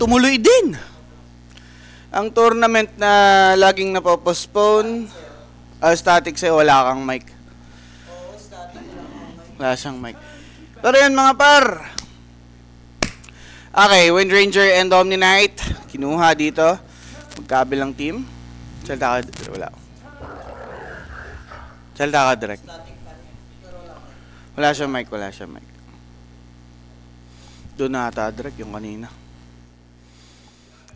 tumuloy din. Ang tournament na laging napopostpone, uh, ah, static sa'yo, wala kang mic. Oo, static wala siyang mic. Pero yan mga par. Okay, Wind Ranger and Omni Knight. Kinuha dito. Magkabilang team. Salta ka, wala. Salta ka direct. Wala siyang mic, wala siyang mic. Doon na ata direct yung kanina.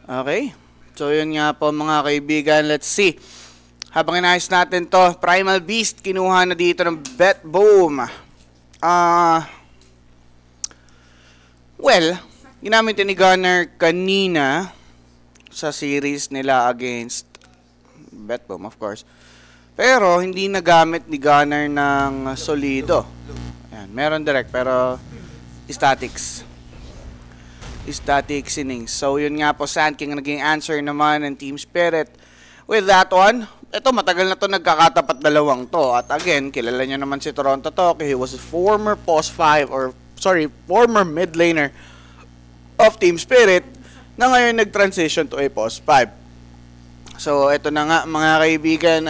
Okay? So, yun nga po mga kaibigan. Let's see. Habang inayos natin to, Primal Beast, kinuha na dito ng Bet Boom. Uh, well, ginamit ni Gunner kanina sa series nila against Bet Boom, of course. Pero, hindi nagamit ni Gunner ng solido. Ayan, meron direct, pero statics static innings. So yun nga po Sand King naging answer naman ng Team Spirit. With that one, ito matagal na to nagkakatapat dalawang to. At again, kilala niyo naman si Toronto Toki. He was a former post 5 or sorry, former mid laner of Team Spirit na ngayon nag-transition to a post 5. So ito na nga mga kaibigan.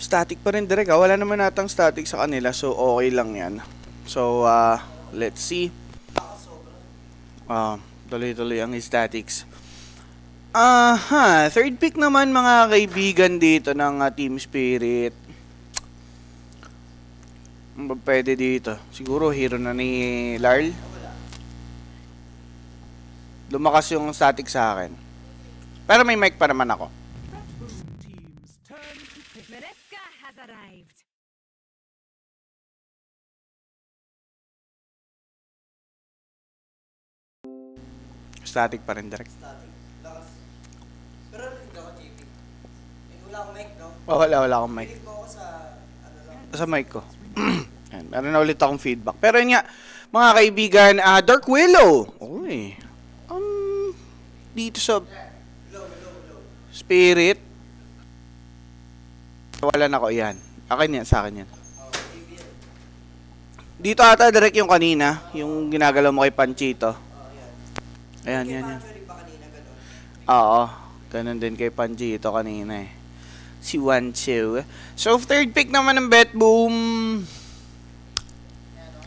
Static pa rin direk. Ah. Wala naman natang static sa kanila. So okay lang yan. So uh, let's see. Oh, ah, dali tuloy ang statics. Aha, third pick naman mga kaibigan dito ng uh, Team Spirit. Pwede dito. Siguro hero na ni Larl. Lumakas yung static sa akin. Pero may mic pa naman ako. Static pa rin direct. Static. Lakas. Pero ano rin ako, JP? Wala akong mic, no? Oh, wala, wala akong mic. Pilit mo ako sa, ano lang? Sa mic ko. Ayan, meron na ulit akong feedback. Pero yun nga, mga kaibigan, uh, Dark Willow. Uy. Um, dito sa... Spirit. Wala na ko yan. Akin yan, sa akin yan. Oh, dito ata direct yung kanina, yung ginagalaw mo kay Panchito. Ayan, yan, yan. Oo, ganun din kay Panji ito kanina eh. Si Wan Chiu. So, third pick naman ng bet boom.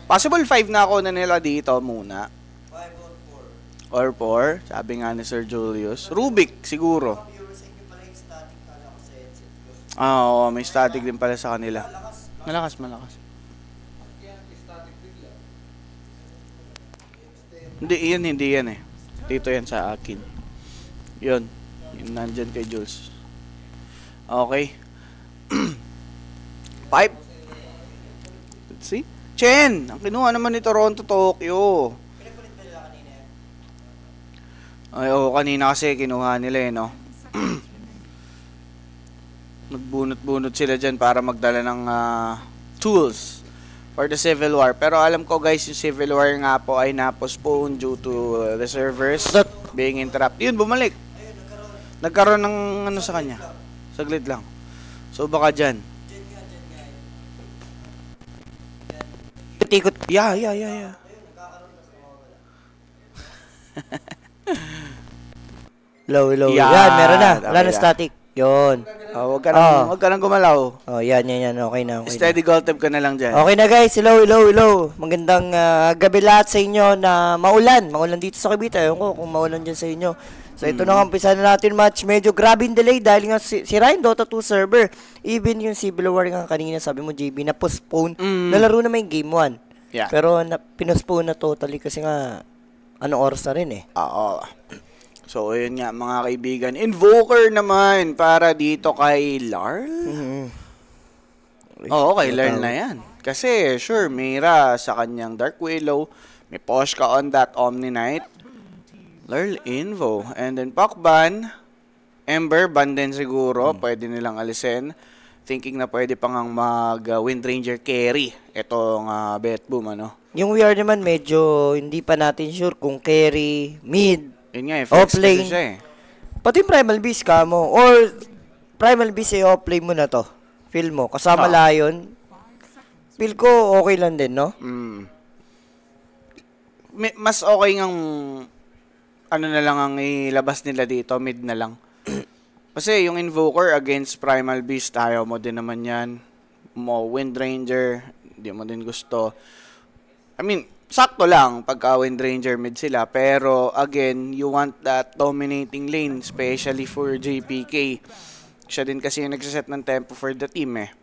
Possible 5 na ako na nila dito muna. 5 or 4. Or 4, sabi nga ni Sir Julius. Rubik, siguro. Ah, oo, oh, may static din pala sa kanila. Malakas, malakas. Hindi, yan, hindi yan eh. Dito yan sa akin. Yun. Yung nandyan kay Jules. Okay. 5. Let's see. Chen! Ang kinuha naman ni Toronto, Tokyo. Ay, oo, kanina kasi kinuha nila eh, no? Nagbunot-bunot sila dyan para magdala ng uh, tools or the Civil War. Pero alam ko guys, yung Civil War nga po ay na-postpone due to the servers being interrupted. Yun, bumalik. Nagkaroon ng ano sa kanya. Saglit lang. So baka dyan. Ikot. Yeah, yeah, yeah, yeah. low, low. Yeah, yeah meron na. Wala okay, na static. Yun. Oh, wag ka nang, oh. Ah. wag ka nang gumalaw. Oh, yan, yan, yan. Okay na. Okay Steady goal tap ka na lang dyan. Okay na guys. Hello, hello, hello. Magandang uh, gabi lahat sa inyo na maulan. Maulan dito sa Cavite. Ewan ko kung maulan dyan sa inyo. So, ito mm. na nga, umpisa na natin match. Medyo grabe yung delay dahil nga si, si Ryan Dota 2 server. Even yung Civil War nga kanina, sabi mo, JB, na postpone. Mm. Nalaro na may game 1. Yeah. Pero na, pinospone na totally kasi nga, ano oras na rin eh. Oo. Uh, So, ayun nga mga kaibigan. Invoker naman para dito kay Larl. Mm-hmm. Oo, kay ano Larl na yan. Kasi, sure, Mira sa kanyang Dark Willow. May Poshka on that Omni Knight. Larl Invo. And then Pakban. Ember, ban din siguro. Mm. Pwede nilang alisin. Thinking na pwede pa ngang mag uh, Wind Ranger carry itong uh, Betboom, ano? Yung we are naman medyo hindi pa natin sure kung carry, mid, yun nga, eh, flex offlane. siya eh. Pati primal beast ka mo. Or primal beast eh, offlane oh, mo na to. Feel mo. Kasama oh. lion. Feel ko okay lang din, no? Mm. May, mas okay ngang ano na lang ang ilabas nila dito, mid na lang. Kasi yung Invoker against Primal Beast, ayaw mo din naman yan. Mo Wind Ranger, hindi mo din gusto. I mean, sakto lang pagka Wind Ranger mid sila. Pero again, you want that dominating lane, especially for JPK. Siya din kasi yung nagsaset ng tempo for the team eh.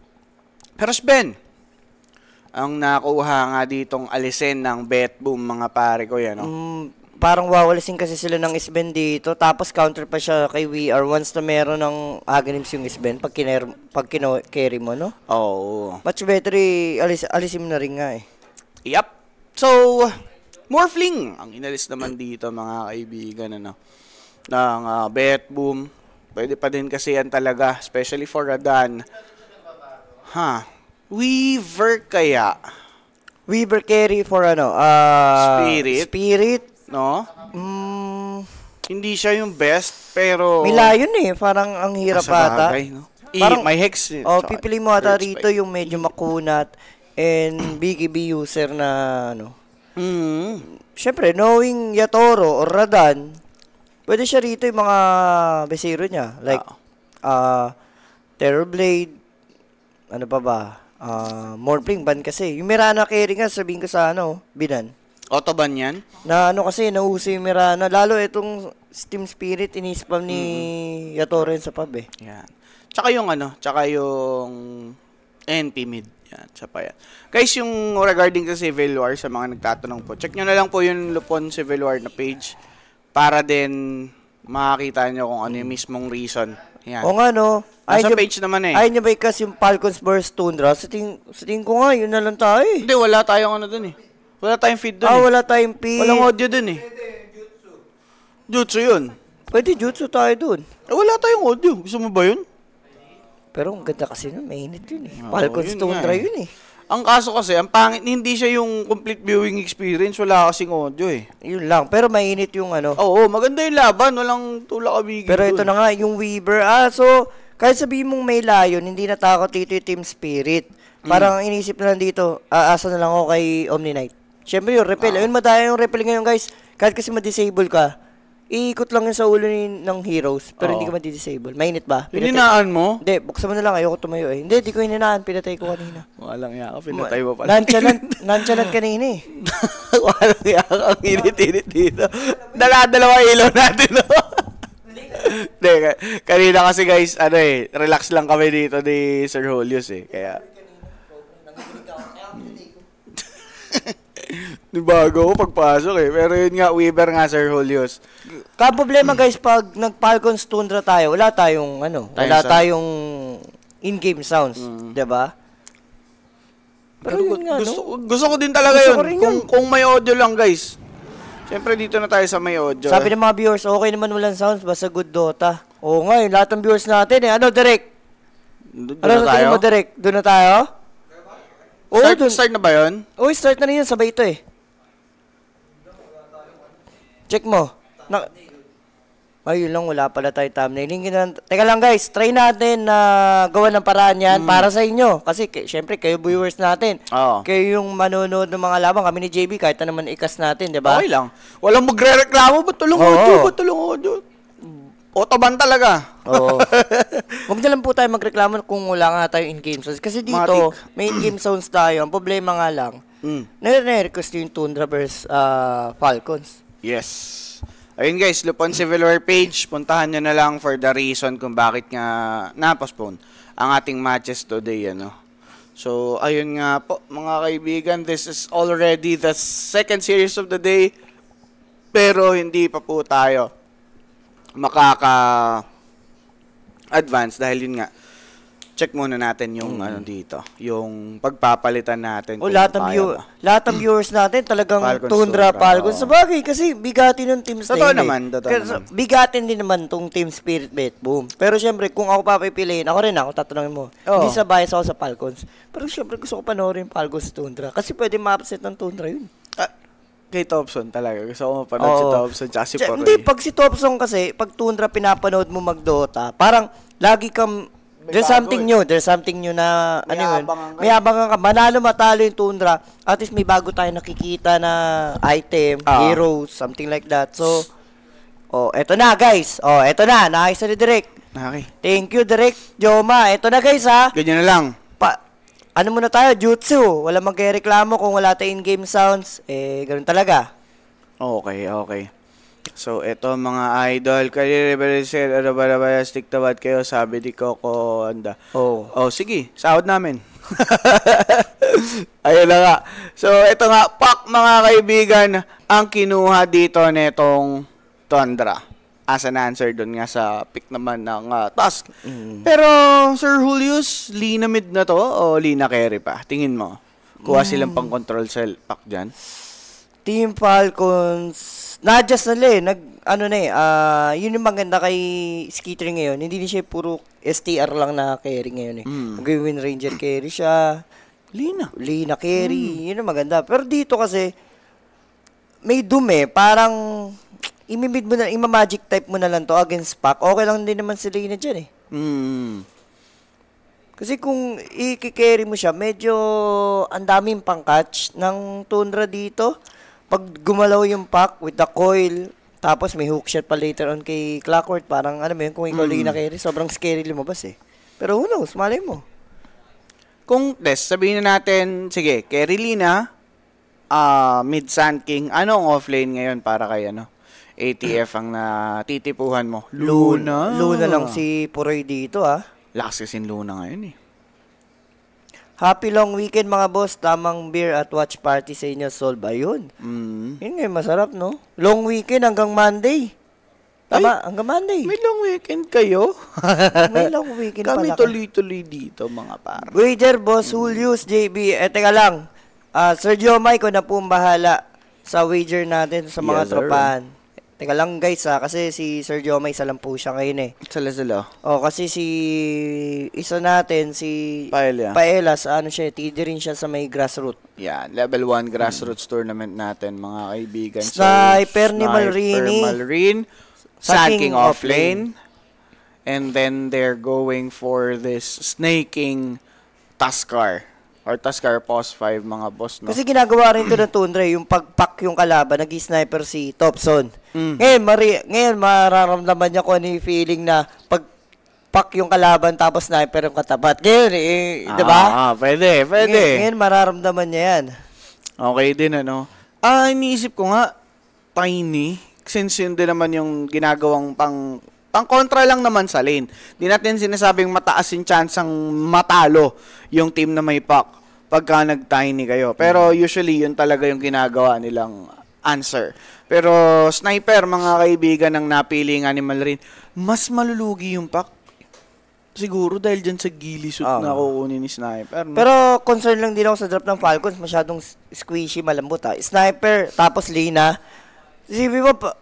Pero Sven, ang nakuha nga ditong alisin ng bet boom mga pare ko yan. No? Mm, parang wawalisin kasi sila ng Sven dito. Tapos counter pa siya kay VR once na meron ng Aghanims yung Sven pag, kiner- pag kino- carry mo, no? Oo. Oh. Much better eh, alis- alisin na rin nga eh. Yup. So, Morphling ang inalis naman dito mga kaibigan ano ng uh, ah, bet boom. Pwede pa din kasi yan talaga especially for Radan. Ha. Huh. Weaver kaya. Weaver carry for ano? Uh, Spirit. Spirit, no? Mm, hindi siya yung best pero Mila yun eh, parang ang hirap ah, ata. Bagay, no? E, parang, may hex. Eh. Oh, pipili mo ata rito yung medyo makunat and BKB user na ano. Mm. Mm-hmm. Siyempre, knowing Yatoro or Radan, pwede siya rito yung mga besero niya. Like, ah. uh, Terror Blade, ano pa ba? Uh, Morphling ban kasi. Yung Mirana carry nga, sabihin ko sa ano, binan. Auto ban yan? Na ano kasi, nauso yung Mirana. Lalo itong Steam Spirit, inispam ni mm-hmm. Yatoren sa pub eh. Yan. Tsaka yung ano, tsaka yung NP mid. Yan, siya pa yan. Guys, yung regarding sa Civil War, sa mga nagtatanong po, check nyo na lang po yung Lupon Civil War na page para din makakita nyo kung ano yung mismong reason. Yan. O nga, no? Nasa ayun page naman eh. Ayun nyo ba ikas yung Falcons vs. Tundra? Sa tingin, sa tingin ko nga, yun na lang tayo eh. Hindi, wala tayong ano dun eh. Wala tayong feed dun ah, eh. wala tayong feed. Walang audio dun eh. Jutsu yun. Pwede jutsu tayo dun. Eh, wala tayong audio. Gusto mo ba yun? Pero ang ganda kasi nun, mainit yun eh. Oh, Falcons yun to Tundra eh. yun eh. Ang kaso kasi, ang pangit, hindi siya yung complete viewing experience. Wala kasing audio eh. Yun lang. Pero mainit yung ano. Oo, oh, maganda yung laban. Walang tulak kabigil. Pero ito doon. na nga, yung Weaver. Ah, so, kahit sabihin mong may layon, hindi natakot dito yung team spirit. Mm. Parang mm. inisip na lang dito, aasa na lang ako kay Omni Knight. Siyempre yung repel. Ah. Ayun, madaya yung repel ngayon guys. Kahit kasi ma-disable ka, Iikot lang yan sa ulo ni, ng heroes, pero Oo. hindi ka mati-disable. Mainit ba? Pinatay- Hininaan mo? Hindi, buksan mo na lang. Ayoko tumayo eh. Hindi, di ko hininaan. Pinatay ko kanina. Walang yaka, pinatay mo pala. Nonchalant, nonchalant kanina eh. Walang yaka, ang init-init dito. Dala-dalawa ilaw natin, no? Hindi, ka- kanina kasi guys, ano eh, relax lang kami dito ni Sir Julius eh. Kaya, Di bago ko pagpasok eh. Pero yun nga, Weaver nga, Sir Julius. Ka problema guys, pag nag-Falcons Tundra tayo, wala tayong ano, Time wala sound. tayong in-game sounds, Mm. 'di ba? Pero Pero yun nga, gusto, no? gusto ko din talaga Gusto yun. rin Kung, yun. kung may audio lang, guys. Siyempre, dito na tayo sa may audio. Sabi eh. ng mga viewers, okay naman walang sounds, basta good Dota. Oo nga, yung eh, lahat ng viewers natin eh. Ano, Direk? Ano doon Ano na sa tayo? tingin mo, Direk? Doon na tayo? Oo, start, start na ba yun? Uy, start na rin yun, sabay ito eh. Check mo. Na Ayun lang, wala pala tayo thumbnailing. Teka lang guys, try natin na uh, gawa ng paraan yan mm. para hmm. sa inyo. Kasi syempre, kayo viewers natin. Oo. Kayo yung manonood ng mga labang. Kami ni JB, kahit na naman ikas natin, di ba? Okay lang. Walang magre-reklamo, ba't tulong audio, ba't tulong audio? Autoban talaga. Oo. Huwag na lang po tayo magreklamo kung wala nga tayo in-game sounds. Kasi dito, Matic. may in-game sounds tayo. Ang problema nga lang, mm. nare-request yung Tundra versus uh, Falcons. Yes. Ayun guys, Lupon Civil War page, puntahan nyo na lang for the reason kung bakit nga na-postpone ang ating matches today. Ano? So, ayun nga po mga kaibigan, this is already the second series of the day. Pero hindi pa po tayo makaka-advance dahil yun nga, check muna natin yung ano dito, yung pagpapalitan natin. O oh, kung lahat ng, view, lahat ng viewers natin talagang Falcons Tundra, Falcons. oo. Sa bagay, kasi bigati ng team spirit. Totoo na yun naman, totoo Kasi naman. Bigatin din naman tong team spirit bet, boom. Pero syempre, kung ako papipiliin, ako rin ako, tatanungin mo. Oo. Hindi sa bias ako sa Falcons. Pero syempre, gusto ko panoorin yung Falcons Tundra. Kasi pwede ma-upset ng Tundra yun. Ah, kay Thompson talaga. Gusto ko mapanood si Oo. Thompson tsaka si Hindi, pag si Thompson kasi, pag Tundra pinapanood mo mag-Dota, parang lagi kang There's bago, something eh. new. There's something new na, may ano yun, may abangan ka. Manalo matalo yung Tundra. At least may bago tayo nakikita na item, uh, ah. heroes, something like that. So, oh, eto na guys. Oh, eto na. Nakakisa ni Direk. Okay. Thank you, Direk. Joma. Eto na guys ha. Ganyan na lang. Pa ano muna tayo, jutsu. Wala magreklamo kung wala tayong in-game sounds. Eh, ganoon talaga. Okay, okay. So, ito mga idol, kayo reverencer, ano ba naman, stick tawad kayo, sabi ni Coco Anda. Oo. Oh. oh, sige, sahod namin. Ayun na nga. So, ito nga, pak mga kaibigan, ang kinuha dito netong Tundra as an answer doon nga sa pick naman ng uh, ah, task. Mm. Pero, Sir Julius, Lina mid na to o Lina carry pa? Tingin mo, kuha silang mm. pang control cell pack dyan? Team Falcons na-adjust na eh. Nag, ano na eh, uh, yun yung maganda kay Skeeter ngayon. Hindi siya puro STR lang na carry ngayon eh. Mm. Mag-win Ranger carry siya. Lina. Lina carry. Mm. Yun ang maganda. Pero dito kasi, may doom eh. Parang, imimid mo na, imamagic type mo na lang to against Pac. Okay lang din naman si Lina dyan eh. Mm. Kasi kung i-carry mo siya, medyo ang daming pang-catch ng Tundra dito pag gumalaw yung pack with the coil, tapos may hook shot pa later on kay Clockwork, parang ano mo yun, kung ikaw mm. na carry, sobrang scary lumabas eh. Pero who knows, malay mo. Kung, des, sabihin na natin, sige, carry Lina, uh, ah, mid Sand King, ano ang offlane ngayon para kay ano? ATF ang natitipuhan mo. Luna. Luna lang si Puroy dito ah. Lakas kasi Luna ngayon eh. Happy long weekend mga boss. Tamang beer at watch party sa inyo, Solve. Ayun. Mm. Yun nga, masarap, no? Long weekend hanggang Monday. Tama, Ay, hanggang Monday. May long weekend kayo? may long weekend Kami pala. Kami tuloy-tuloy dito, mga par. Wager, boss, mm. Julius, JB. Eh, teka lang. Uh, ah, Sergio May, ko na po bahala sa wager natin sa mga yes, tropahan. Sir. Teka lang guys ha, ah, kasi si Sir Joe may isa lang po siya ngayon eh. Sala-sala. Oh, kasi si isa natin, si Paella. Paella, sa ano siya, eh, TD rin siya sa may grassroot. Yeah, level 1 grassroots hmm. tournament natin mga kaibigan. Sniper so, ni Malrini. Malrin, sacking off lane. And then they're going for this snaking Tuskar. Or Tascar Post 5 mga boss, no? Kasi ginagawa rin ito ng Tundre, eh. yung pagpak yung kalaban, nag-sniper si Topson. Mm. Ngayon, mari- ngayon, mararamdaman niya kung ano yung feeling na pag pak yung kalaban tapos sniper yung katapat. Ngayon, eh, ah, di ba? Ah, ah, pwede, pwede. Ngayon, ngayon, mararamdaman niya yan. Okay din, ano? Ah, iniisip ko nga, tiny, since yun din naman yung ginagawang pang ang kontra lang naman sa lane. Hindi natin sinasabing mataas yung chance ang matalo yung team na may puck pagka nag-tiny kayo. Pero hmm. usually, yun talaga yung ginagawa nilang answer. Pero sniper, mga kaibigan ng napiling animal rin, mas malulugi yung puck. Siguro dahil dyan sa gili suit oh. na kukunin ni Sniper. No? Pero concern lang din ako sa drop ng Falcons. Masyadong squishy, malambot ha. Ah. Sniper, tapos Lina. Ah. Sabi mo, pa,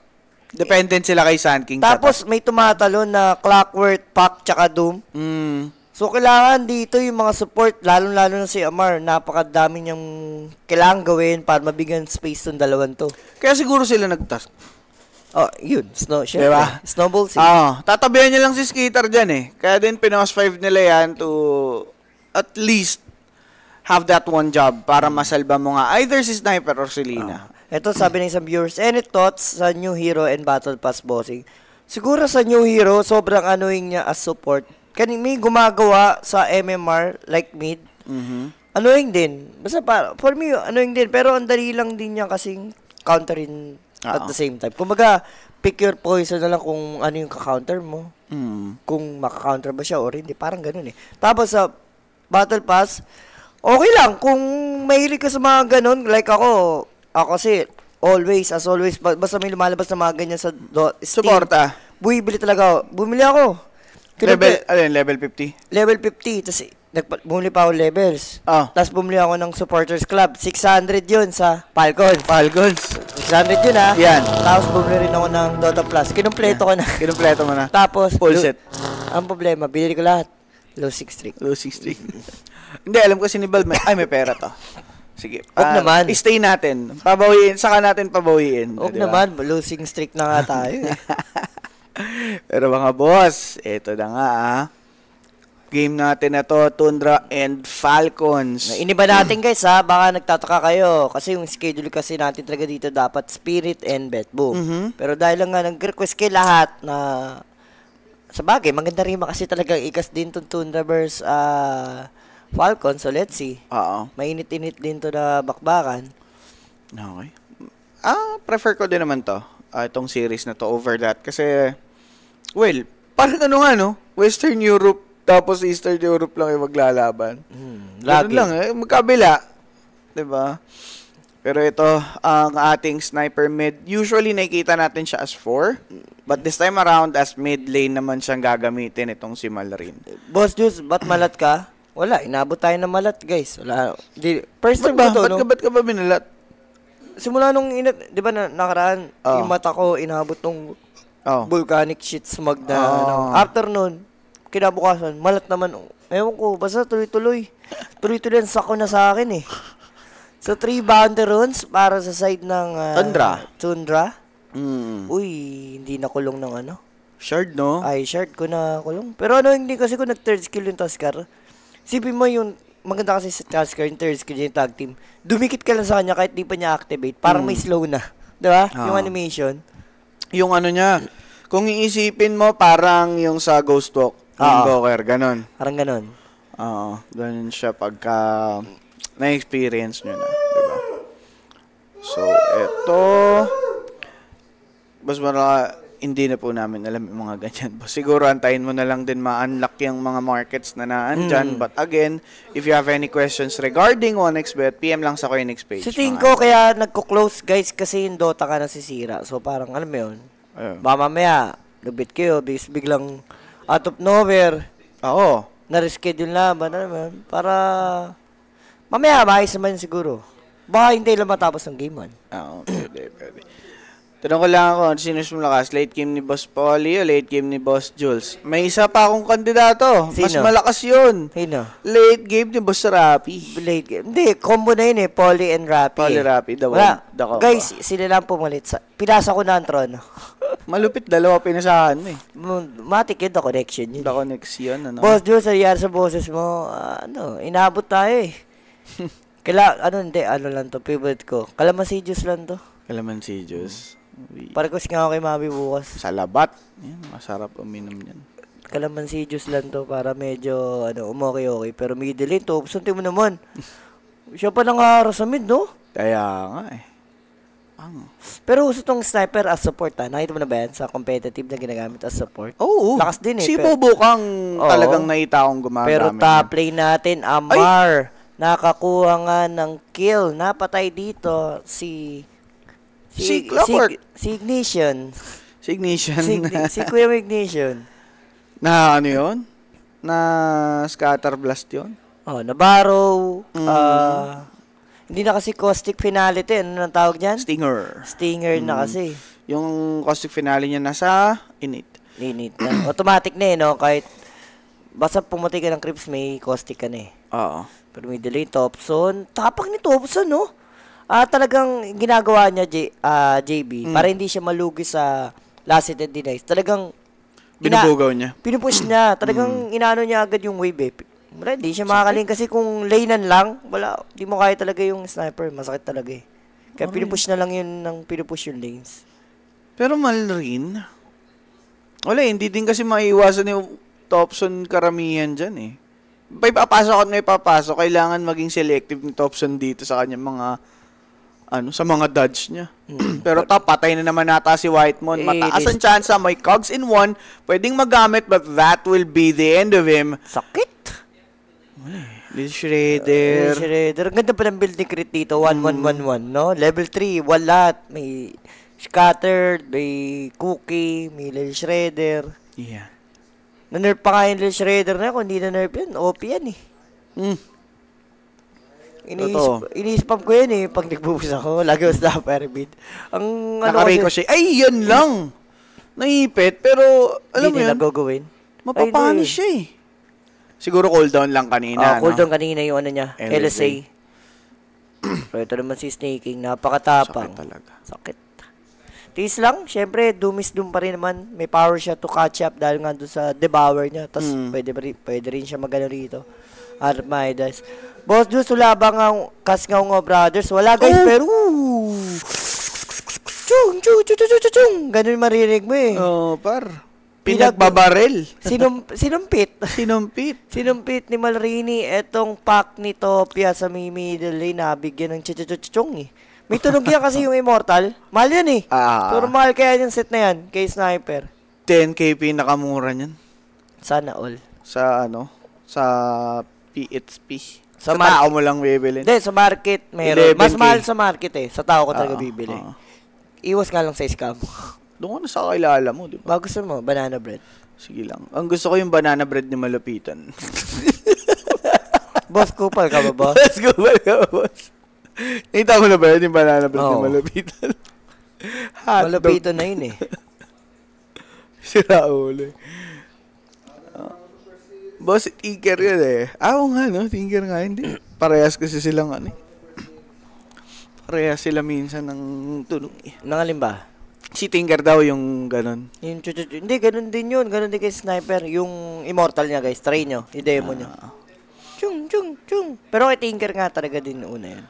Dependent sila kay Sun King. Tapos may tumatalon na Clockwork, Pack, tsaka Doom. Mm. So kailangan dito yung mga support, lalong lalo na si Amar, napakadami niyang kailangan gawin para mabigyan space ng dalawang to. Kaya siguro sila nagtask. Oh, yun. Snow, diba? syempre. Diba? Snowball si. Oo. Ah, tatabihan niya lang si Skitter dyan eh. Kaya din pinos 5 nila yan to at least have that one job para masalba mo nga either si Sniper or si Lina. Ah. Ito sabi ng isang viewers, any thoughts sa new hero and battle pass bossing? Siguro sa new hero, sobrang anuing niya as support. Kani may gumagawa sa MMR like mid. Mm-hmm. Annoying din. Basta para, for me, annoying din. Pero ang dali lang din niya kasing counterin Uh-oh. at the same time. Kumbaga, pick your poison na lang kung ano yung ka-counter mo. Mm. Kung maka-counter ba siya or hindi. Parang ganun eh. Tapos sa Battle Pass, okay lang. Kung mahilig ka sa mga ganun, like ako, ako kasi, always, as always, basta may lumalabas na mga ganyan sa do, Steam. Suporta. Bumibili talaga ako. Bumili ako. Kinab- level, alin, ano level 50? Level 50. Tapos, nagpa- bumili pa ako levels. Oh. Ah. Tapos bumili ako ng supporters club. 600 yun sa Falcon. Falcons. 600 yun ah. Yan. Tapos bumili rin ako ng Dota Plus. Kinumpleto ko na. Kinumpleto mo na. Tapos, Full set. Ang problema, binili ko lahat. Low six streak. Low six streak. Hindi, alam ko sinibal, may, ay may pera to. Sige. Huwag uh, naman. Stay natin. Pabawiin. Saka natin pabawiin. Huwag diba? naman. Losing streak na nga tayo. Eh. Pero mga boss, ito na nga ah. Game natin na to, Tundra and Falcons. Iniba natin guys ha, baka nagtataka kayo. Kasi yung schedule kasi natin talaga dito dapat Spirit and Betboom. Mm-hmm. Pero dahil lang nga nag-request kay lahat na sa bagay, maganda rin kasi talagang ikas din itong Tundra versus uh, ah, Falcon, so let's see. Oo. Mainit-init din to na bakbakan. Okay. Ah, prefer ko din naman to. Uh, itong series na to over that. Kasi, well, parang ano nga, no? Western Europe tapos Eastern Europe lang yung maglalaban. Hmm, lagi. lang, eh, magkabila. ba? Diba? Pero ito, ang ating sniper mid, usually nakikita natin siya as four. But this time around, as mid lane naman siyang gagamitin itong si Malrin. Boss Juice, ba't malat ka? Wala, inabot tayo ng malat, guys. Wala. Di, first time ba, ko to, ba't no? Ka, ba't ka ba minalat? Simula nung, ina, di ba, na, nakaraan, oh. yung mata ko, inabot nung oh. volcanic shit smog na, oh. ano. After nun, kinabukasan, malat naman. Oh. Ewan ko, basta tuloy-tuloy. Tuloy-tuloy ang sako na sa akin, eh. So, three boundary runs para sa side ng... Uh, tundra. Tundra. Mm. Uy, hindi nakulong ng ano. Shard, no? Ay, shard ko na kulong. Pero ano, hindi kasi ko nag-third skill yung Toscar. Sipin mo yung maganda kasi sa Tasker and Tasker yung tag team. Dumikit ka lang sa kanya kahit di pa niya activate. Parang mm. may hmm. slow na. Di ba? Yung ah. animation. Yung ano niya. Kung iisipin mo, parang yung sa Ghost Walk. Oh. Ah. Yung Goker. Ganon. Parang ganon. Oo. Ganon siya pagka na-experience nyo na. Di So, eto. Mas mara hindi na po namin alam yung mga ganyan. po. siguro antayin mo na lang din ma-unlock yung mga markets na naandyan. Mm. But again, if you have any questions regarding OneXBet, PM lang sa Coinex page. Sa tingin ko, kaya nagko-close guys kasi yung Dota ka nasisira. So parang alam mo yun, Ayun. mamaya, nagbit kayo, bis biglang out of nowhere. Oo. Na-reschedule laban, ano naman, para mamaya maayos naman siguro. Baka hindi lang matapos ng game man. Oo, pwede, pwede. Tanong ko lang ako, ano sino mas malakas? Late game ni Boss Polly o late game ni Boss Jules? May isa pa akong kandidato. Sino? Mas malakas yun. Sino? Late game ni Boss Rappi. Late game. Hindi, combo na yun eh. Polly and Rappi. Polly eh. Rappi, the Wala. one. The combo. Guys, sila lang pumalit. Sa, pinasa ko na ang trono. Malupit, dalawa pinasahan mo eh. Mm, matik yun, the connection yun. The eh. connection, ano? Boss Jules, nangyari sa boses mo, uh, ano, inabot tayo eh. Kaila, ano, hindi, ano lang to, pivot ko. si Jules lang to. Kalamansi juice. Parkos nga ako kay Mami bukas. Salabat. Yan, masarap uminom yan. Kalamansi juice lang to para medyo ano, umokay-okay. Pero middle lane, to, sunti mo naman. Siya pa lang araw no? Kaya nga eh. Ang. Pero uso tong sniper as support ha. Ah. Nakita mo na ba yan sa competitive na ginagamit as support? Oo. Oh, Lakas din eh. Si Bobok ang talagang naita akong gumagamit. Pero top lane natin, Amar. Ay! Nakakuha nga ng kill. Napatay dito si Si, si Clockwork. Si, si Ignition. Si Ignition. Si, si Kuya Ignition. Na ano yun? Na scatter blast yun? Oh, na borrow. Mm. Uh, hindi na kasi caustic finale to eh. Ano nang tawag niyan? Stinger. Stinger mm. na kasi. Yung caustic finale niya nasa init. Init na. Automatic na eh, no? Kahit basta pumuti ka ng creeps, may caustic ka na eh. Oo. Pero may delay Thompson. Tapang ni Thompson, no? uh, talagang ginagawa niya J, uh, ah, JB mm. para hindi siya malugi sa last and denies. Talagang binubugaw niya. Pinupush niya. Talagang mm. inaano niya agad yung wave eh. Wala, hindi siya makakaling kasi kung lanean lang, wala, hindi mo kaya talaga yung sniper. Masakit talaga eh. Kaya Aray. pinupush na lang yun ng pinupush yung lanes. Pero mal rin. Wala, eh, hindi din kasi maiiwasan yung Topson karamihan dyan eh. May papasok at may papasok. Kailangan maging selective ni Topson dito sa kanyang mga ano sa mga dodge niya. Hmm. Pero to, patay na naman nata si Whitemon. Eh, Mataas ang chance ah. may cogs in one, pwedeng magamit but that will be the end of him. Sakit. Eh. Liz Schrader. Uh, Liz Schrader. Ganda pa ng building crit dito. 1-1-1-1, mm. no? Level 3, walat. May Scattered, may Cookie, may Liz Schrader. Yeah. Na-nerf pa nga yung Liz Schrader na, kung hindi na-nerf yun, OP yan eh. Mm. Iniisip, iniisip ko yun eh, pag nagbubuhos ako, lagi was na pyramid. Ang ano Naka-ricochet. Ay, yan hmm. lang! Naipit, pero alam mo yun. Hindi nila gagawin. Mapapanish siya eh. Siguro cooldown lang kanina. Oh, ah, cool no? kanina yung ano niya, LSA. LSA. pero ito naman si Snaking, napakatapang. Sakit talaga. Sakit. Tiis lang, syempre, dumis dum pa rin naman. May power siya to catch up dahil nga doon sa devour niya. Tapos mm. pwede, pwede rin siya magano rito. Armidas. Boss Juice, wala ba nga kas nga nga brothers? Wala guys, oh. pero... Chung, chung, chung, chung, chung, chung. Ganun maririnig mo eh. oh, par. Pinagbabaril. Sinum, sinumpit. sinumpit. sinumpit ni Malrini etong pack ni Topia sa may middle lane. Nabigyan ah. ng chichichichong eh. May tunog yan kasi yung Immortal. Mahal yan eh. Ah. Pero mahal kaya yung set na yan kay Sniper. 10k pinakamura niyan. Sana all. Sa ano? Sa PHP. Sa, sa tao mo lang bibili. Hindi, sa market meron. 11K. Mas mahal sa market eh. Sa tao ko talaga uh, bibili. Uh. Iwas nga lang sa scam. Doon ko na sa kakilala mo, di ba? Bago gusto mo, banana bread. Sige lang. Ang gusto ko yung banana bread ni Malapitan. boss Kupal ka ba, boss? boss Kupal ka ba, boss? Nakita mo na ba yun yung banana bread oh. ni Malapitan? Hot malapitan na yun eh. si Raul eh. Boss, tinker yun eh. Ah, oo nga, no? Tinker nga, hindi. Parehas kasi silang ano eh. Parehas sila minsan ng tunog eh. Nangalim ba? Si Tinker daw yung ganon. Yung chuchu, hindi, ganun din yun. Ganun din kay Sniper. Yung immortal niya, guys. Try nyo. I-demo nyo. Ah. Chung, chung, chung. Pero kay Tinker nga talaga din una yun.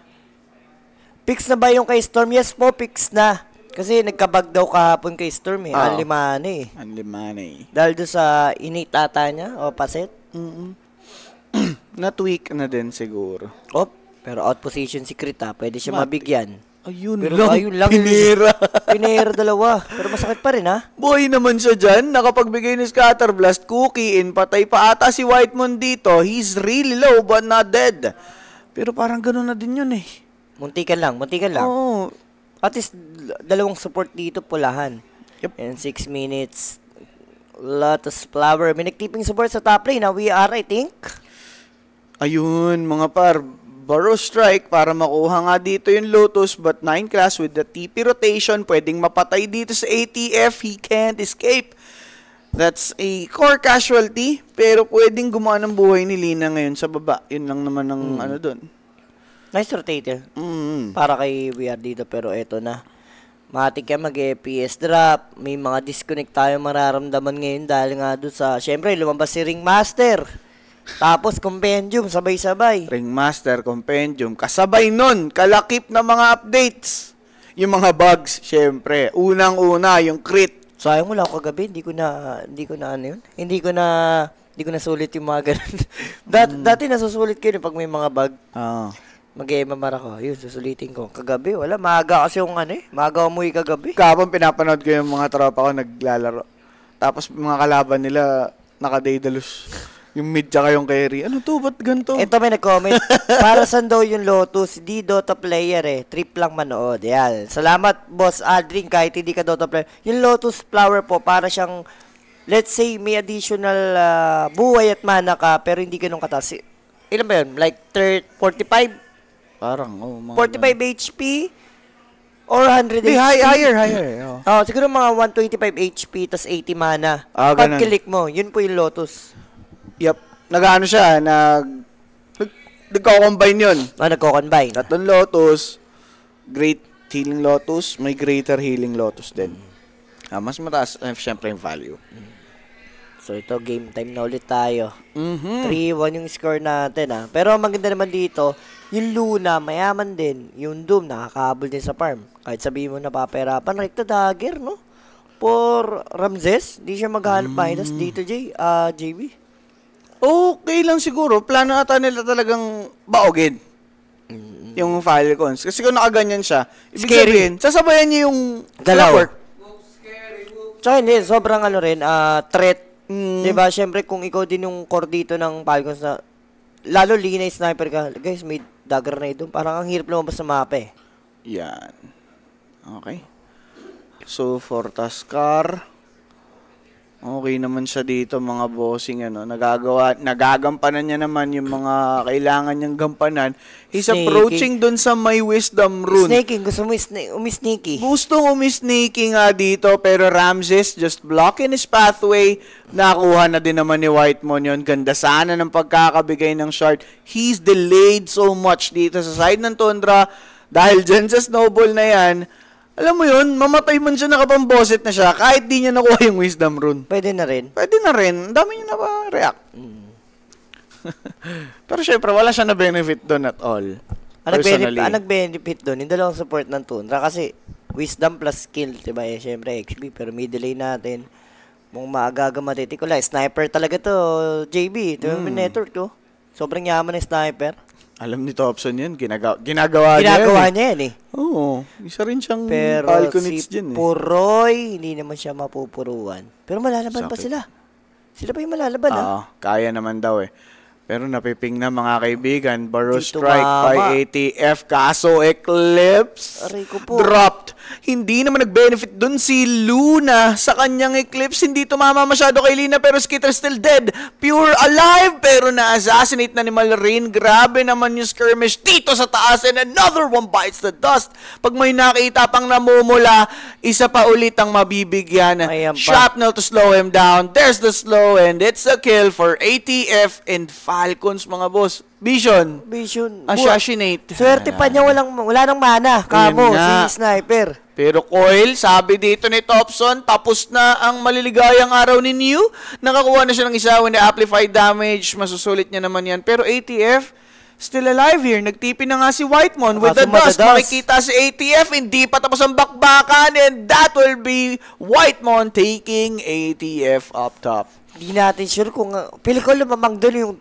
Fix na ba yung kay Storm? Yes po, fix na. Kasi nagkabag daw kahapon kay Storm eh. Oh. Unlimane eh. Unlimane. Dahil doon sa initata niya o paset. Mm-mm. na na din siguro. Oh, pero out position si Crit Pwede siya Mati- mabigyan. Ayun Pero lang, ayun lang. Pinira. pinira dalawa. Pero masakit pa rin ha. Boy naman siya dyan. Nakapagbigay ni Scatter Blast Cookie in. Patay pa ata si White Moon dito. He's really low but not dead. Pero parang ganun na din yun eh. Muntikan lang, muntikan lang. Oh. At least, dalawang support dito pulahan. Yep. And 6 minutes, Lotus Flower. May nagtiping support sa top lane. Now we are, I think. Ayun, mga par. Baro strike para makuha nga dito yung Lotus but 9 class with the TP rotation pwedeng mapatay dito sa ATF he can't escape That's a core casualty, pero pwedeng gumaan ng buhay ni Lina ngayon sa baba. Yun lang naman ang mm. ano doon. Nice rotator. Mm. Para kay We Are dito, pero eto na. Matik ka mag-FPS drop. May mga disconnect tayo mararamdaman ngayon dahil nga doon sa... Siyempre, lumabas si Ringmaster. Tapos Compendium, sabay-sabay. Ringmaster, Compendium. Kasabay nun, kalakip na mga updates. Yung mga bugs, syempre. Unang-una, yung crit. Sayang wala ako kagabi, hindi ko na, hindi ko na ano yun. Hindi ko na, hindi ko na sulit yung mga ganun. Dat, mm. Dati nasusulit ko yun eh, pag may mga bug. Oo. Oh. Ah mag-MMR ako. Yun, susulitin ko. Kagabi, wala. Maaga kasi yung ano eh. Maaga umuwi kagabi. Kapon pinapanood ko yung mga tropa ko naglalaro. Tapos mga kalaban nila, naka-daedalus. Yung mid tsaka yung carry. Ano to? Ba't ganito? Ito may nag-comment. Para saan daw yung Lotus? Di Dota player eh. Trip lang manood. Yan. Salamat, Boss Aldrin, kahit hindi ka Dota player. Yung Lotus Flower po, para siyang, let's say, may additional uh, buhay at mana ka, pero hindi ganun katas. Ilan ba yun? Like 30, 45? Parang, oh. Mga 45 ganun. HP or 100 May HP. High, higher, higher. Eh, oh. oh, siguro mga 125 HP tas 80 mana. Oh, ah, Pag click mo, yun po yung Lotus. Yep. Nag-ano siya, nag... Nagko-combine yun. Ah, oh, nagko-combine. Tatlong Lotus, Great Healing Lotus, may Greater Healing Lotus din. Ah, mas mataas, eh, syempre, yung value. Mm-hmm. So ito, game time na ulit tayo. Mm-hmm. 3-1 yung score natin ah. Pero ang maganda naman dito, yung Luna, mayaman din. Yung Doom, nakakabol din sa farm. Kahit sabihin mo napapahirapan, rekta dagger, no? For Ramses, di siya maghanap mm. minus dito, ah, J, uh, JB. Okay lang siguro. Plano ata nila talagang baogin. Mm-hmm. Yung Falcons. Kasi kung nakaganyan siya, ibig Scary. sabihin, sasabayan niya yung Galaw. Work. Tsaka hindi, sobrang ano rin, uh, threat Mm. 'Di diba? Syempre kung ikaw din yung core dito ng Falcons na lalo lina sniper ka. Guys, may dagger na ito. Parang ang hirap lumabas sa mapa eh. Yan. Okay. So for Taskar, Okay naman siya dito mga bossing ano. Nagagawa nagagampanan niya naman yung mga kailangan niyang gampanan. He's snaking. approaching doon sa My wisdom rune. Snaking gusto mo umisniki. Gusto umisniki nga dito pero Ramses just blocking his pathway. Nakuha na din naman ni White Moon yun. Ganda sana ng pagkakabigay ng shard. He's delayed so much dito sa side ng Tundra dahil dyan sa snowball na yan alam mo yun, mamatay man siya nakapamboset na siya, kahit di niya nakuha yung wisdom rune. Pwede na rin. Pwede na rin. Ang dami niya na ba react. Mm. Pero syempre, wala siya na benefit doon at all. Ang nag-benefit, ang nag-benefit doon, yung dalawang support ng Tundra kasi wisdom plus skill, diba? Eh, syempre, XP, pero may delay natin. Mung maagaga matitikula. Sniper talaga to, JB. Ito yung mm. network ko. Oh. Sobrang yaman ng sniper. Alam ni Thompson yan. Ginaga- ginagawa, ginagawa niya, eh. niya yan eh. Oo. Isa rin siyang Pero Falconets si dyan eh. Puroy, hindi naman siya mapupuruan. Pero malalaban Sakit. pa sila. Sila pa yung malalaban ah. Oo. Ah, kaya naman daw eh. Pero napiping na mga kaibigan, Baro Dito Strike by ATF, kaso Eclipse Rico po. dropped. Hindi naman nag-benefit dun si Luna sa kanyang Eclipse. Hindi tumama masyado kay Lina pero Skitter still dead. Pure alive pero na-assassinate na ni Malrin. Grabe naman yung skirmish dito sa taas and another one bites the dust. Pag may nakita pang namumula, isa pa ulit ang mabibigyan. Ayan pa. Shrapnel to slow him down. There's the slow and it's a kill for ATF in 5 Falcons, mga boss. Vision. Vision. Assassinate. Swerte pa niya walang, wala nang mana. Kamo, si Sniper. Pero Coil, sabi dito ni Topson, tapos na ang maliligayang araw ni New. Nakakuha na siya ng isa when amplified damage. Masusulit niya naman yan. Pero ATF, still alive here. Nagtipi na nga si Whitemon with the dust. Makikita si ATF, hindi pa tapos ang bakbakan. And that will be Whitemon taking ATF up top. Hindi natin sure kung... Uh, pili ko lumamang doon yung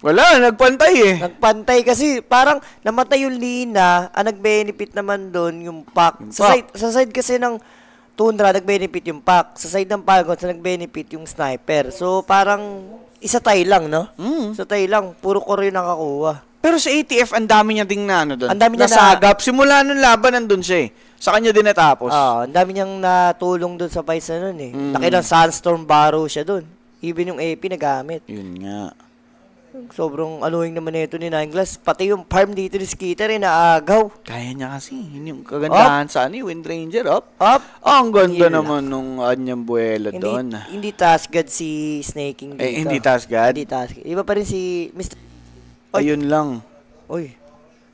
wala, nagpantay eh. Nagpantay kasi parang namatay yung Lina, ang ah, nag-benefit naman doon yung pack. Yung sa, pack. side, sa side kasi ng Tundra, nag-benefit yung pack. Sa side ng Falcons, nag-benefit yung Sniper. So parang isa tay lang, no? Mm. Isa tay lang, puro ko rin nakakuha. Pero sa ATF, ang dami niya ding na ano doon. Ang dami niya Nasagap. Na... Simula nung laban, nandun siya eh. Sa kanya din natapos. Oo, oh, ah, ang dami niyang natulong doon sa Vice noon eh. Mm. Nakilang sandstorm barrow siya doon. Even yung AP nagamit. Yun nga. Sobrang aluhing naman nito ni Nine Glass. Pati yung farm dito ni Skeeter, inaagaw. Eh, Kaya niya kasi. Yun yung kagandahan up. sa ni ano, eh, Wind Ranger. Up. Up. Oh, ang ganda hindi naman nung anyang buwela doon. Hindi tasgad si Snaking eh, dito. Eh, hindi tasgad? Hindi tasgad. Iba pa rin si Mr. Oy. Ayun lang. Oy.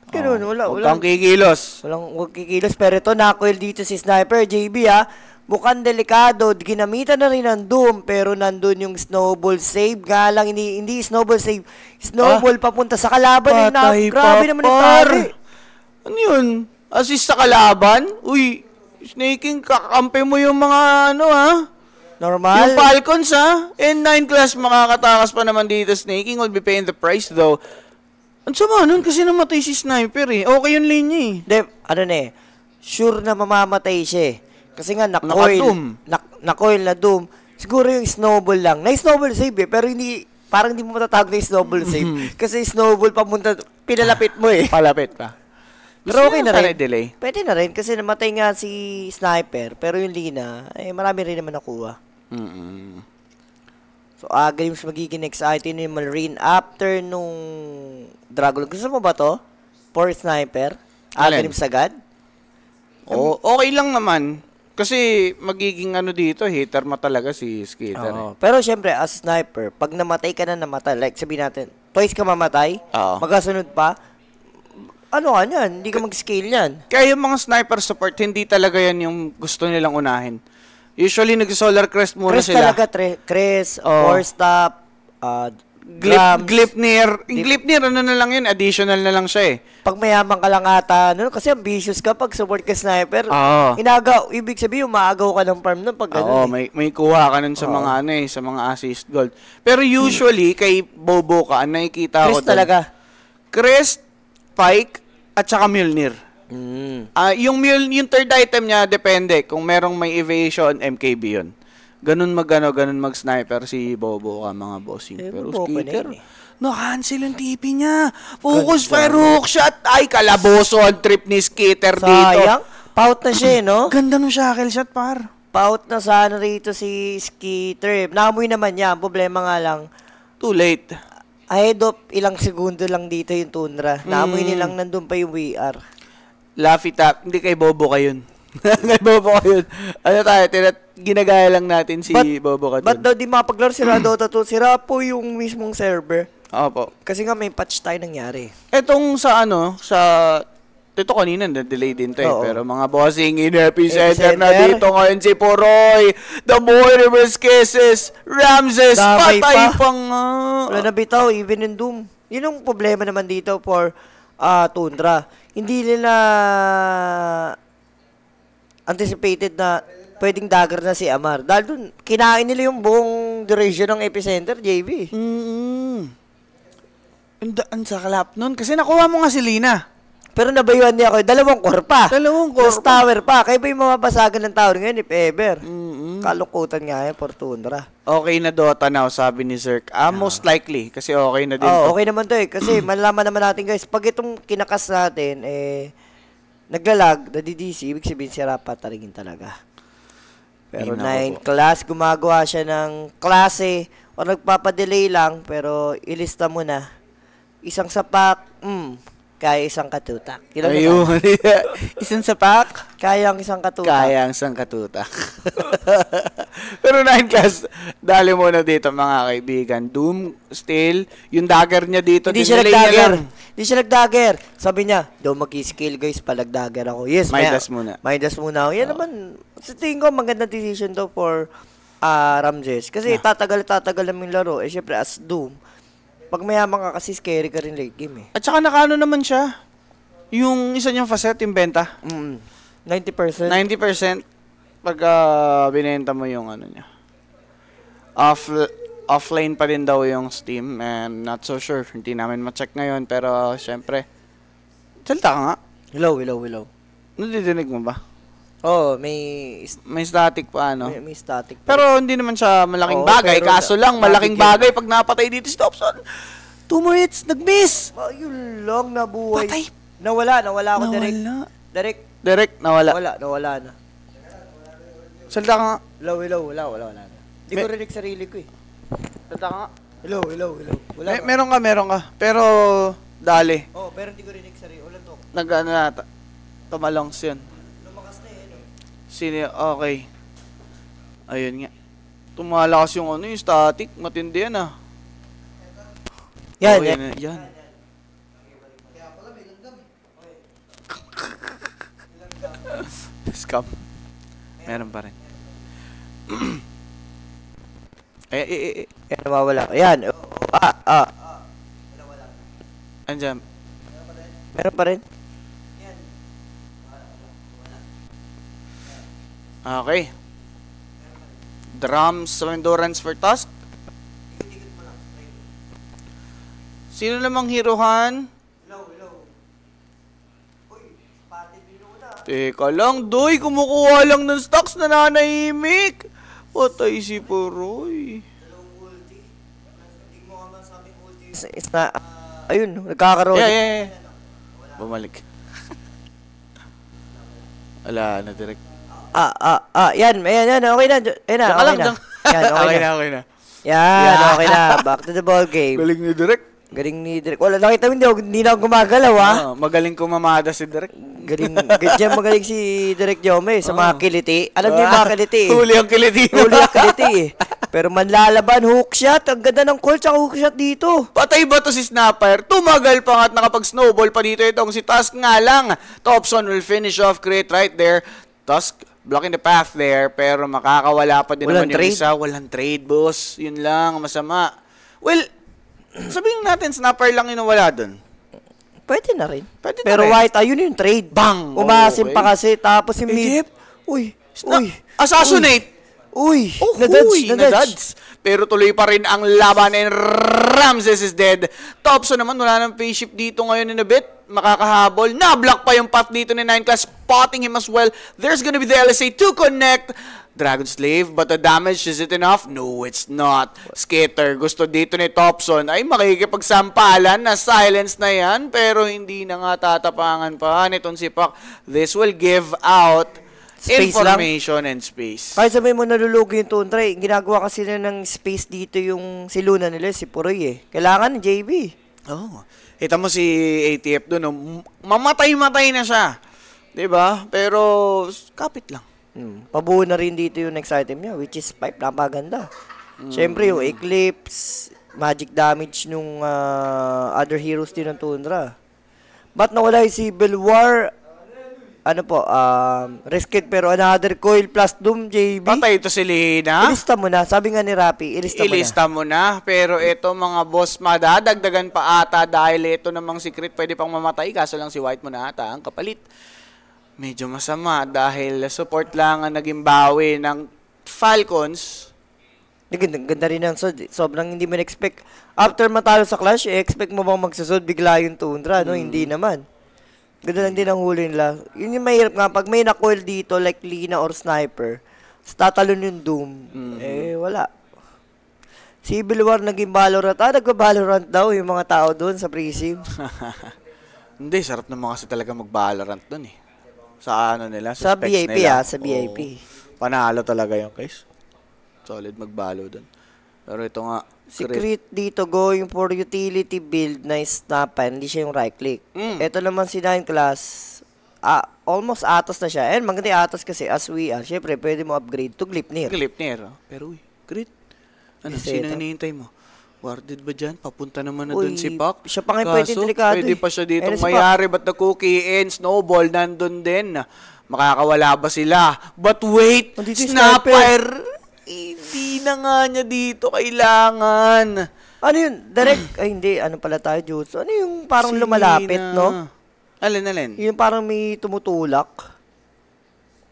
Ganun, oh. wala. Huwag kang kikilos. Walang huwag kikilos. Pero ito, nakoil dito si Sniper, JB ha. Ah mukhang delikado. Ginamitan na rin ng Doom, pero nandun yung snowball save. Nga lang, hindi, hindi snowball save. Snowball ah, papunta sa kalaban. Eh, Patay na, grabe pa, naman yung tari. Ano yun? Assist sa kalaban? Uy, snaking, kakampi mo yung mga ano ha? Normal. Yung Falcons ha? N9 class makakatakas pa naman dito snaking. Will be paying the price though. Ang sama nun kasi namatay si Sniper eh. Okay yung lane niya eh. De, ano na eh. Sure na mamamatay siya eh. Kasi nga, nakoil. Naka-doom. nakoil na doom. Siguro yung snowball lang. Na-snowball save eh, pero hindi, parang hindi mo matatawag na snowball save. Mm-hmm. Kasi snowball pamunta, pinalapit mo eh. Palapit pa. Pero okay na rin. Delay. Pwede na rin kasi namatay nga si Sniper, pero yung Lina, eh marami rin naman nakuha. Mm-mm. So, ah, games magiging exciting yung Marine after nung Dragon. Gusto mo ba to? For Sniper? Ah, games agad? Oo, okay lang naman. Kasi magiging ano dito, hater mo talaga si Skeeter. Oo. Eh. Pero syempre, as sniper, pag namatay ka na namatay, like sabi natin, twice ka mamatay, Oo. magkasunod pa, ano ka niyan, hindi ka mag-scale niyan. Kaya yung mga sniper support, hindi talaga yan yung gusto nilang unahin. Usually, nag-solar crest muna Chris sila. talaga, tre- Chris, Oo. four stop, uh, ah, Glip, Glipnir. Glipnir, ano na lang yun, additional na lang siya eh. Pag mayaman ka lang ata, ano, kasi ambitious ka pag support ka sniper. Oo. Inaga, ibig sabihin, umaagaw ka ng farm nun pag ganun. Oo, eh. may, may kuha ka nun sa Oo. mga ano eh, sa mga assist gold. Pero usually, kay Bobo ka, ang nakikita ko Chris talaga. Crest, Pike, at saka Mjolnir. Mm. Ah, yung Mjol- yung third item niya depende kung merong may evasion MKB 'yun. Ganun magano, ganun mag-sniper si Bobo ka mga bossing. Eh, Pero skater, na eh. na-cancel ang TP niya. Focus, fire hook shot. Ay, kalaboso ang trip ni skater dito. Sayang. Pout na siya, eh, no? Ganda ng shackle shot, par. Pout na sana rito si skater. Eh. Naamoy naman niya. problema nga lang. Too late. Ahead of ilang segundo lang dito yung Tundra. Naamoy mm. nilang nandun pa yung VR. Laugh attack. Hindi kay Bobo kayon. Bobo yun. Ano tayo, tinat, ginagaya lang natin si but, Bobo Katun. Ba't daw di makapaglaro si Dota 2? Sira po yung mismong server. Opo. Kasi nga may patch tayo nangyari. Etong sa ano, sa ito kanina, na-delay din to eh. Oo. Pero mga bossing in epicenter na dito ngayon si Poroy, The Boy Rivers Kisses, Ramses, Damay patay pa. pang... Uh, Wala na bitaw, even in Doom. Yun ang problema naman dito for uh, Tundra. Hindi nila anticipated na pwedeng dagger na si Amar. Dahil dun, kinain nila yung buong duration ng epicenter, JB. Mm-hmm. Ang daan sa kalap nun. Kasi nakuha mo nga si Lina. Pero nabayuan niya ako. Dalawang core pa. Dalawang core Plus tower pa. Kaya ba yung mababasagan ng tower ngayon if ever? Mm-hmm. Kalukutan nga yan, Fortundra. Okay na Dota now, sabi ni Zerk. Ah, most likely. Kasi okay na din. Oh, to. okay naman to eh. Kasi malalaman naman natin guys, pag itong kinakas natin, eh, naglalag, nadidisi, ibig sabihin sira Rapa talingin talaga. Pero 9 class, gumagawa siya ng klase o nagpapadelay lang pero ilista mo na. Isang sapak, mm, kaya isang katutak. Ilan Ayun. isang sapak, kaya ang isang katutak. Kaya ang isang katutak. Pero nine class, dali mo na dito mga kaibigan. Doom, still, yung dagger niya dito. Hindi siya nag-dagger. Hindi siya nag-dagger. Sabi niya, daw mag-skill guys, palag-dagger ako. Yes, may das muna. May das muna ako. Yan oh. naman, sa tingin ko, maganda decision daw for uh, Ramses. Kasi yeah. tatagal-tatagal namin laro. Eh, syempre, as Doom, pag mayaman ka kasi, scary ka rin late game eh. At saka nakaano naman siya. Yung isa niyang facet, yung benta. Mm, 90%. 90% pag ah, binenta mo yung ano niya. Off, offline pa rin daw yung Steam and not so sure. Hindi namin ma-check ngayon pero syempre, salta ka nga. Hello, hello, hello. Nadidinig mo ba? Oh, may may static pa ano. May, may static. Pa. Pero hindi naman siya malaking Oo, bagay. Kaso lang malaking bagay pag napatay dito si Thompson. Two more hits, nag-miss. Oh, yun lang nabuhay. Patay. Nawala, nawala ako nawala. direct. Direct. Direct, nawala. Nawala, nawala na. Salta ka nga. Hello, hello, wala, wala, wala. Hindi ko rinig sarili ko eh. Salta ka nga. Hello, hello, hello. Wala Mer- meron ka, meron ka. Pero, dali. Oo, oh, pero hindi ko rinig sarili. Wala to. Nag-ano na ata. Tumalongs yun. Sino, okay. Ayun nga. Tumalakas yung ano, yung static. Matindi yan ah. Yan, okay, yan. yan. yan. Scam. Meron pa rin. eh, eh, eh, eh. Yan, nawawala. Ayan. Oh, oh. Ah, ah. Wala, wala. Andiyan. Meron pa rin? Meron pa rin? Okay. Drums so endurance for task. Sino namang hiruhan? Hello, hello. Uy, pati na. Teka lang, Doy. Kumukuha lang ng stocks na nanahimik. Patay si Puroy. Isa, isa. Ayun, nagkakaroon. Yeah, yeah, yeah. Bumalik. Ala, na, direct. Ah, ah, ah. Yan, yan, yan. Okay na. Yan na, okay na. Yan, okay na, okay na. Yan, okay na. Back to the ball game. Galing ni Direk. Galing ni Direk. Wala, nakita mo hindi, hindi na gumagalaw, ha? Uh, ah, magaling kumamada si Direk. Galing, ganyan magaling si Direk Jome sa mga ah. kiliti. Alam niyo yung mga ah, kiliti. Huli ang kiliti. Huli ang kiliti. Pero manlalaban, hook shot. Ang ganda ng call sa hook shot dito. Patay ba to si Snapper? Tumagal pa nga at nakapag-snowball pa dito itong si Tusk nga lang. Topson will finish off, create right there. Tusk blocking the path there, pero makakawala pa din walang naman trade. yung isa. Walang trade, boss. Yun lang, masama. Well, sabihin natin, snapper lang yung wala doon. Pwede na rin. Pwede na rin. Pero rin. white, ayun yung trade. Bang! Umasim Oh, pa kasi, tapos yung mid. Egypt? Uy, Na, uy, assassinate! uy, Oh, nadudge, huy, Pero tuloy pa rin ang laban and Ramses is dead. Topso naman, wala ng face shift dito ngayon in a bit makakahabol. Na-block pa yung path dito ni 9 class, spotting him as well. There's gonna be the LSA to connect. Dragon Slave, but the damage, is it enough? No, it's not. Skater, gusto dito ni Topson. ay makikipagsampalan na silence na yan, pero hindi na nga tatapangan pa nitong si Pak. This will give out space information lang. and space. Kahit sabihin mo nalulugi yung Tone Try, ginagawa kasi na ng space dito yung si Luna nila, si Puroy eh. Kailangan, JB. Oh. Kita mo si ATF doon, no? mamatay-matay na siya. 'Di ba? Pero kapit lang. Hmm. Pabuo na rin dito yung next item niya, which is pipe. Napaganda. Hmm. Siyempre, yung Eclipse, magic damage nung uh, other heroes din ng Tundra. But nawala yung Civil War ano po, um, risked pero another coil plus Doom JB. Patay ito si Lina. Ilista mo na. Sabi nga ni Rapi, ilista, ilista mo na. mo na. Pero ito mga boss, madadagdagan pa ata dahil ito namang secret pwede pang mamatay. Kaso lang si White mo na ata ang kapalit. Medyo masama dahil support lang ang naging bawi ng Falcons. Ganda, ganda rin ang sod. Sobrang hindi mo na-expect. After matalo sa Clash, eh, expect mo bang magsusod bigla yung Tundra, no? Hmm. Hindi naman. Ganda lang din ang huli nila. Yun yung mahirap nga. Pag may na-coil dito, like Lina or Sniper, tatalon yung Doom. Mm-hmm. Eh, wala. Civil War naging Valorant. Ah, nagpa-Valorant daw yung mga tao doon sa presim. Hindi, sarap naman kasi talaga mag-Valorant doon eh. Sa ano nila, sa, sa VIP nila. ah, sa VIP. Oh, panalo talaga yung case. Solid magbalo doon. Pero ito nga, Secret dito going for utility build na snapan, ah, hindi siya yung right click. Mm. Ito naman si 9 class, ah, almost atas na siya. And maganda atas kasi as we are, ah, syempre pwede mo upgrade to Glipnir. Glipnir, oh. pero uy, great. Ano, sino hinihintay mo? Warded ba dyan? Papunta naman na doon si Pac. Siya pa ngayon pwede delikado Pwede eh. pa siya dito si mayari. Ba't the cookie and snowball nandun din? Makakawala ba sila? But wait! Snapper! nga niya dito, kailangan. Ano yun? Direct? Ay, hindi. Ano pala tayo, Jutsu? Ano yung parang Sige lumalapit, na. no? Alin, alin? Yung parang may tumutulak.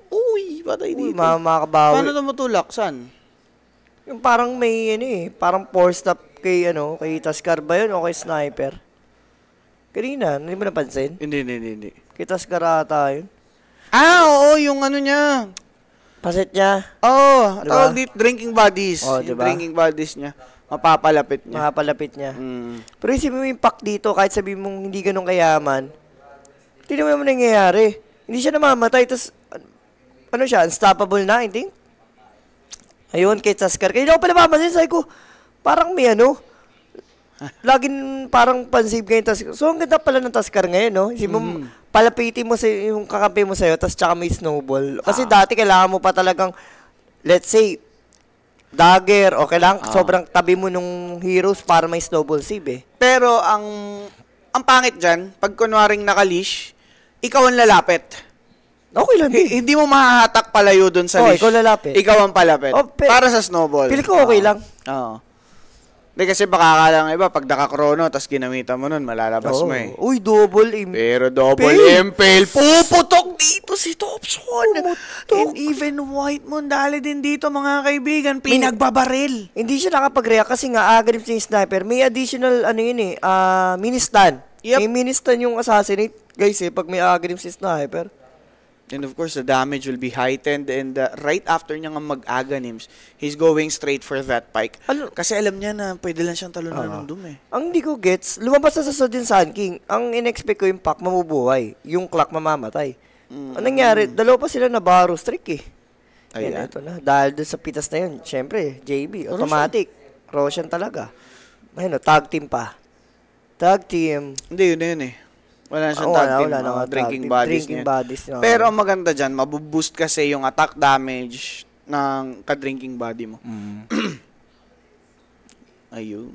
Uy, patay Uy, dito. Mga Paano tumutulak? Saan? Yung parang may, ano eh, parang force up kay, ano, kay Taskar ba yun o kay Sniper? Kanina, hindi mo napansin? Hindi, hindi, hindi. Kay Taskar ata yun. Ah, oo, yung ano niya. Pasit niya. Oo, oh, diba? tawag dito, drinking buddies. Oh, diba? Yung drinking buddies niya. Mapapalapit niya. Mapapalapit niya. Mm. Pero isipin mo yung pack dito, kahit sabi mong hindi ganun kayaman, hindi mo yung nangyayari. Hindi siya namamatay, tapos, ano siya, unstoppable na, I think. Ayun, kay Saskar. Kaya hindi ako pala mamasin, sabi ko, parang may ano, Laging parang pansib ngayon. Tas, so, ang ganda pala ng Taskar ngayon, no? Isip mm. Mm-hmm. palapitin mo sa, yung kakampi mo sa'yo, tas tsaka may snowball. Kasi ah. dati kailangan mo pa talagang, let's say, dagger o kailangan ah. sobrang tabi mo nung heroes para may snowball save eh. Pero ang ang pangit diyan, pag kunwaring nakalish, ikaw ang lalapit. Okay lang. H- hindi mo mahahatak palayo doon sa oh, leash. ikaw lalapit. Ikaw ang palapit. Oh, pe- para sa snowball. Pili ko okay oh. lang. Oo. Oh. Ah. Hindi kasi baka akala ng iba, pag naka-chrono, tapos ginamita mo nun, malalabas Oo. mo eh. Uy, double aim. Pero double Pale. impale, puputok dito si Thompson. And even White Moon, dali din dito mga kaibigan, pinagbabaril. Hindi siya nakapag-react kasi nga agrip siya sniper. May additional, ano yun eh, ah, ministan. Yep. May ministan yung assassinate, guys eh, pag may agrip si sniper. And of course, the damage will be heightened. And uh, right after niya nga mag-aganims, he's going straight for that pike. Ano? Kasi alam niya na pwede lang siyang talunan uh, ng dumi. Ang hindi ko gets, lumabas na sa Sudden Sun King. Ang in-expect ko yung pack mamubuhay. Yung clock mamamatay. Mm. Ang nangyari, mm. dalawa pa sila na baro streak eh. Ayan. Yan, ito na. Dahil dun sa pitas na yun, syempre, JB, automatic. Roshan talaga. Ayun, tag team pa. Tag team. Hindi, yun na yun eh. Wala na siyang oh, tag team, wala, wala uh, drinking bodies. Drinking niya. bodies oh. Pero ang maganda dyan, mabuboost kasi yung attack damage ng ka-drinking body mo. Mm. Ayun.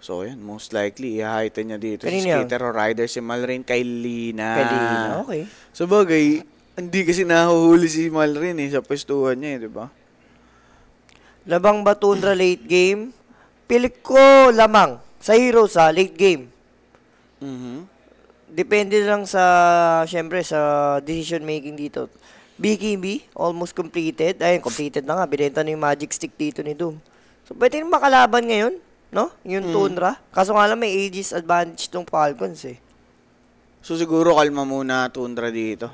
So, yan. Most likely, i-heighten niya dito Kanina. si Skater or Rider. Si Malrin kay Lina. Kay Lina, okay. So, bagay, hindi kasi nahuhuli si Malrin eh, sa pwestuhan niya eh, di ba? Labang Batundra late game. Pilik ko lamang sa Heroes sa late game. Mm-hmm depende lang sa, syempre, sa decision making dito. BKB, almost completed. Ayun, completed na nga. Binenta na yung magic stick dito ni Doom. So, pwede nang makalaban ngayon, no? Yung mm. Tundra. Kaso nga lang may ages advantage tong Falcons eh. So, siguro kalma muna Tundra dito.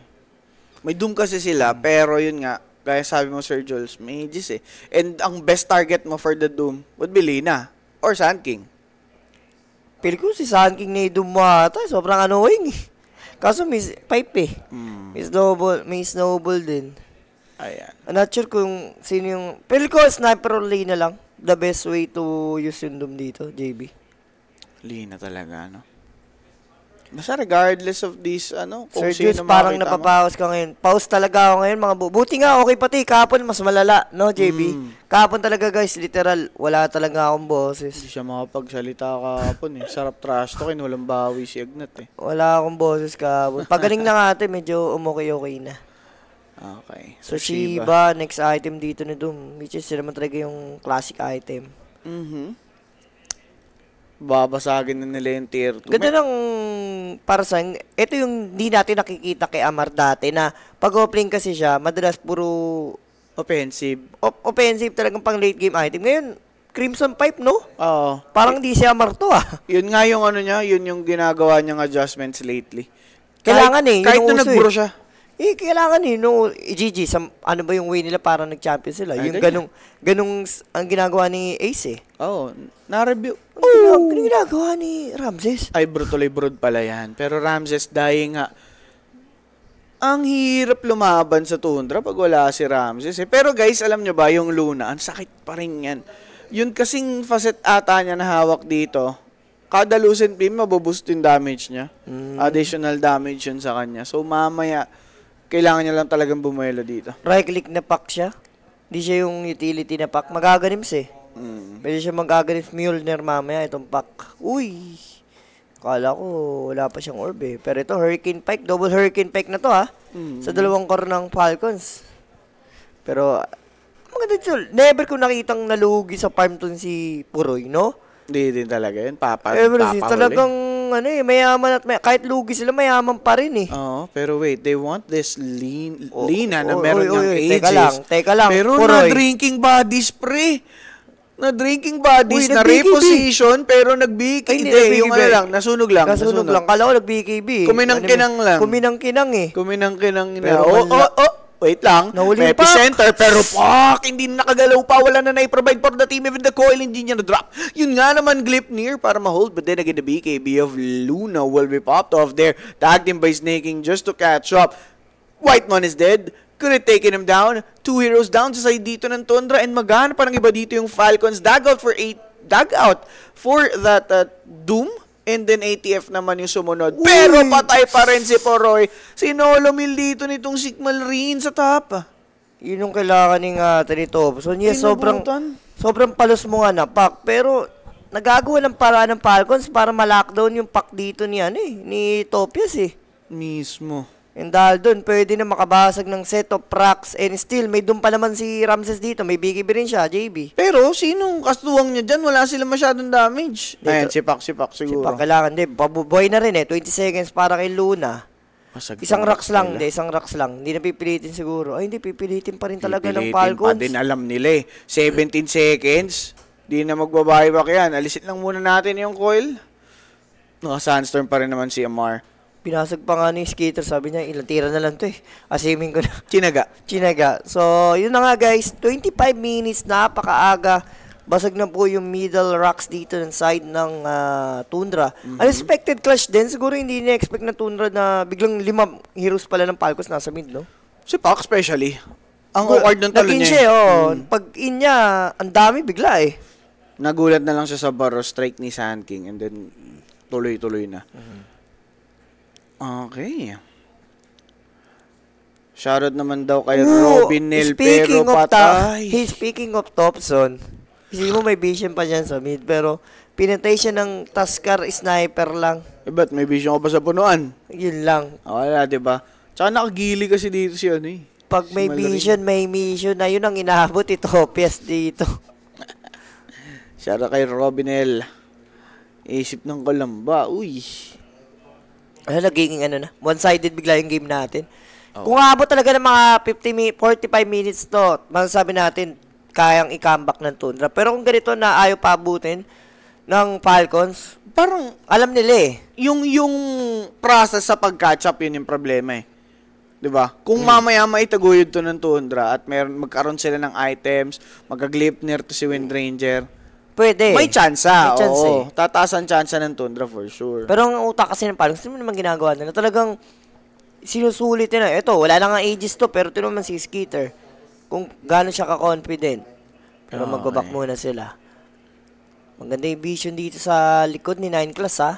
May Doom kasi sila, hmm. pero yun nga, gaya sabi mo Sir Jules, may ages eh. And ang best target mo for the Doom would be Lina or Sand King. Pili ko si Sun King Nado mo Sobrang annoying. Eh. Kaso may pipe eh. Mm. May snowball, may snowball din. Ayan. I'm not sure kung sino yung... Pili ko sniper or lane na lang. The best way to use yung Doom dito, JB. Lane na talaga, no? Basta regardless of this, ano, kung Sir Jules, parang makakita napapawas ka ngayon. Pause talaga ako ngayon, mga bu- Buti nga, okay pati. Kapon, mas malala, no, JB? Mm. Kahapon talaga, guys, literal, wala talaga akong Hindi siya makapagsalita kapon, eh. Sarap trash to, walang bawi si Agnat eh. Wala akong boses kahapon. Pagaling na nga ate, medyo umukay-okay na. Okay. So, Shiba, next item dito ni Doom, which is yun naman talaga yung classic item. Mhm babasagin na nila yung tier 2. Ganda ng para sa ito yung hindi natin nakikita kay Amar dati na pag opening kasi siya, madalas puro offensive. Op- offensive talagang pang late game item. Ngayon, Crimson Pipe, no? Oo. Parang hindi siya Amar to ah. Yun nga yung ano niya, yun yung ginagawa niyang adjustments lately. Kailangan kahit, eh. Kahit na nagbro eh. siya. Eh, kailangan eh, no, eh, GG, sa, ano ba yung way nila para nag-champion sila? Ay, yung ganung, ganung ang ginagawa ni Ace eh. Oo, oh, na-review, ang gina- oh. ginagawa ni Ramses? Ay, brutal broad pala yan. Pero Ramses, dahil nga, ang hirap lumaban sa tundra pag wala si Ramses. Eh. Pero guys, alam nyo ba, yung Luna, ang sakit pa rin yan. Yun kasing facet ata niya na hawak dito, kada Lucent Beam, maboboost yung damage niya. Mm. Additional damage yun sa kanya. So, mamaya, kailangan niya lang talagang bumuelo dito. Right-click na pack siya. Hindi siya yung utility na pack. Magagalims eh. Mm. Pwede siya mag-agrif Mjolnir mamaya, itong pack. Uy! Kala ko, wala pa siyang orb eh. Pero ito, Hurricane Pike. Double Hurricane Pike na to ha. Ah. Mm. Sa dalawang core ng Falcons. Pero, maganda siya. Never ko nakitang nalugi sa farm ton si Puroy, no? Hindi din talaga yun. Papa, Ever, papahuli. Talagang, ano eh, mayaman at may, kahit lugi sila, mayaman pa rin eh. Oo, oh, pero wait, they want this lean, oh, lina oh, na meron oh, ng oh, oh, oh. ages. Teka lang, teka lang, Pero Puroy. na drinking body spray na drinking buddies, na reposition, pero nag-BKB. Ay, hindi, yung ano lang, nasunog lang. Nasunog, nasunog. lang. Kala ko nag-BKB. Kuminang-kinang ano, lang. Kuminang-kinang eh. Kuminang-kinang na. oh, oh, oh, wait lang. Nahuli Pepe Center, pero fuck, hindi na nakagalaw pa. Wala na na-provide for the team even the coil hindi niya na-drop. Yun nga naman, glip near para ma-hold. But then again, the BKB of Luna will be popped off there. Tagged him by snaking just to catch up. White Man is dead. Could have taken him down. Two heroes down sa side dito ng Tundra and maghanap parang iba dito yung Falcons. Dugout for eight dugout for that uh, Doom and then ATF naman yung sumunod. Uy! Pero patay pa rin si Poroy. Sinolomil dito nitong Sigmal Rin sa top. Yun yung kailangan ng ingatan nito. So, yes, sobrang, sobrang palos mo nga na, Pak. Pero, nagagawa ng paraan ng Falcons para ma-lockdown yung pack dito ni, ano, eh, ni Topias eh. Mismo. And dahil doon, pwede na makabasag ng set of racks and still, may doon pa naman si Ramses dito. May BKB rin siya, JB. Pero, sinong kastuwang niya dyan? Wala sila masyadong damage. Dito. Ayan, sipak, sipak siguro. Sipak, kailangan din. Pabuboy na rin eh. 20 seconds para kay Luna. Masag isang rocks lang, di, isang rocks lang. Hindi na pipilitin siguro. Ay, hindi, pipilitin pa rin talaga pipilitin ng Falcons. Pipilitin pa din, alam nila eh. 17 seconds, di na magbabaybak yan. Alisin lang muna natin yung coil. Naka-sandstorm pa rin naman si Amar. Pinasag pa nga ni skater, sabi niya, ilang tira na lang to eh. Assuming ko na. Chinaga. Chinaga. So, yun na nga guys, 25 minutes, napakaaga. Basag na po yung middle rocks dito ng side ng uh, Tundra. Mm-hmm. Unexpected clash din. Siguro hindi niya expect na Tundra na biglang lima heroes pala ng Falcons nasa mid, no? Si Pac especially. Ang awkward ng talo niya. siya, eh. oh. Mm. Pag in niya, ang dami bigla eh. Nagulat na lang siya sa baro strike ni Sand King and then tuloy-tuloy na. Mm-hmm. Okay. Shoutout naman daw kay Ooh, Robin Nil, pero patay. Top, speaking of Thompson, isipin mo may vision pa dyan sa mid, pero pinatay siya ng Taskar sniper lang. Eh, ba't may vision ko pa sa punuan? Yun lang. Wala, di ba? Tsaka nakagili kasi dito si ano eh. Pag si may Mallory. vision, may mission na yun ang inaabot ito, Pias dito. Shoutout kay Robin L. Isip ng kalamba, uy ano, nagiging ano na, one-sided bigla yung game natin. Oh. Kung aabot talaga ng mga 50 mi 45 minutes to, masasabi natin, kayang i-comeback ng Tundra. Pero kung ganito na ayaw pa abutin ng Falcons, parang alam nila eh. Yung, yung process sa pag-catch up, yun yung problema eh. 'di ba? Kung hmm. mamaya maitaguyod to ng Tundra at meron magkaroon sila ng items, magaglipner to si Wind Ranger, Pwede. May chance ah, May chance oo. eh. Tataas ang chance ng Tundra for sure. Pero ang utak kasi ng Falcons, sino naman ginagawa nila. Talagang sinusulit nila. Ito, wala lang ang ages to, pero tinan naman si Skeeter. Kung gaano siya ka-confident. Pero oh, back okay. muna sila. Maganda yung vision dito sa likod ni 9 class ha. Ah.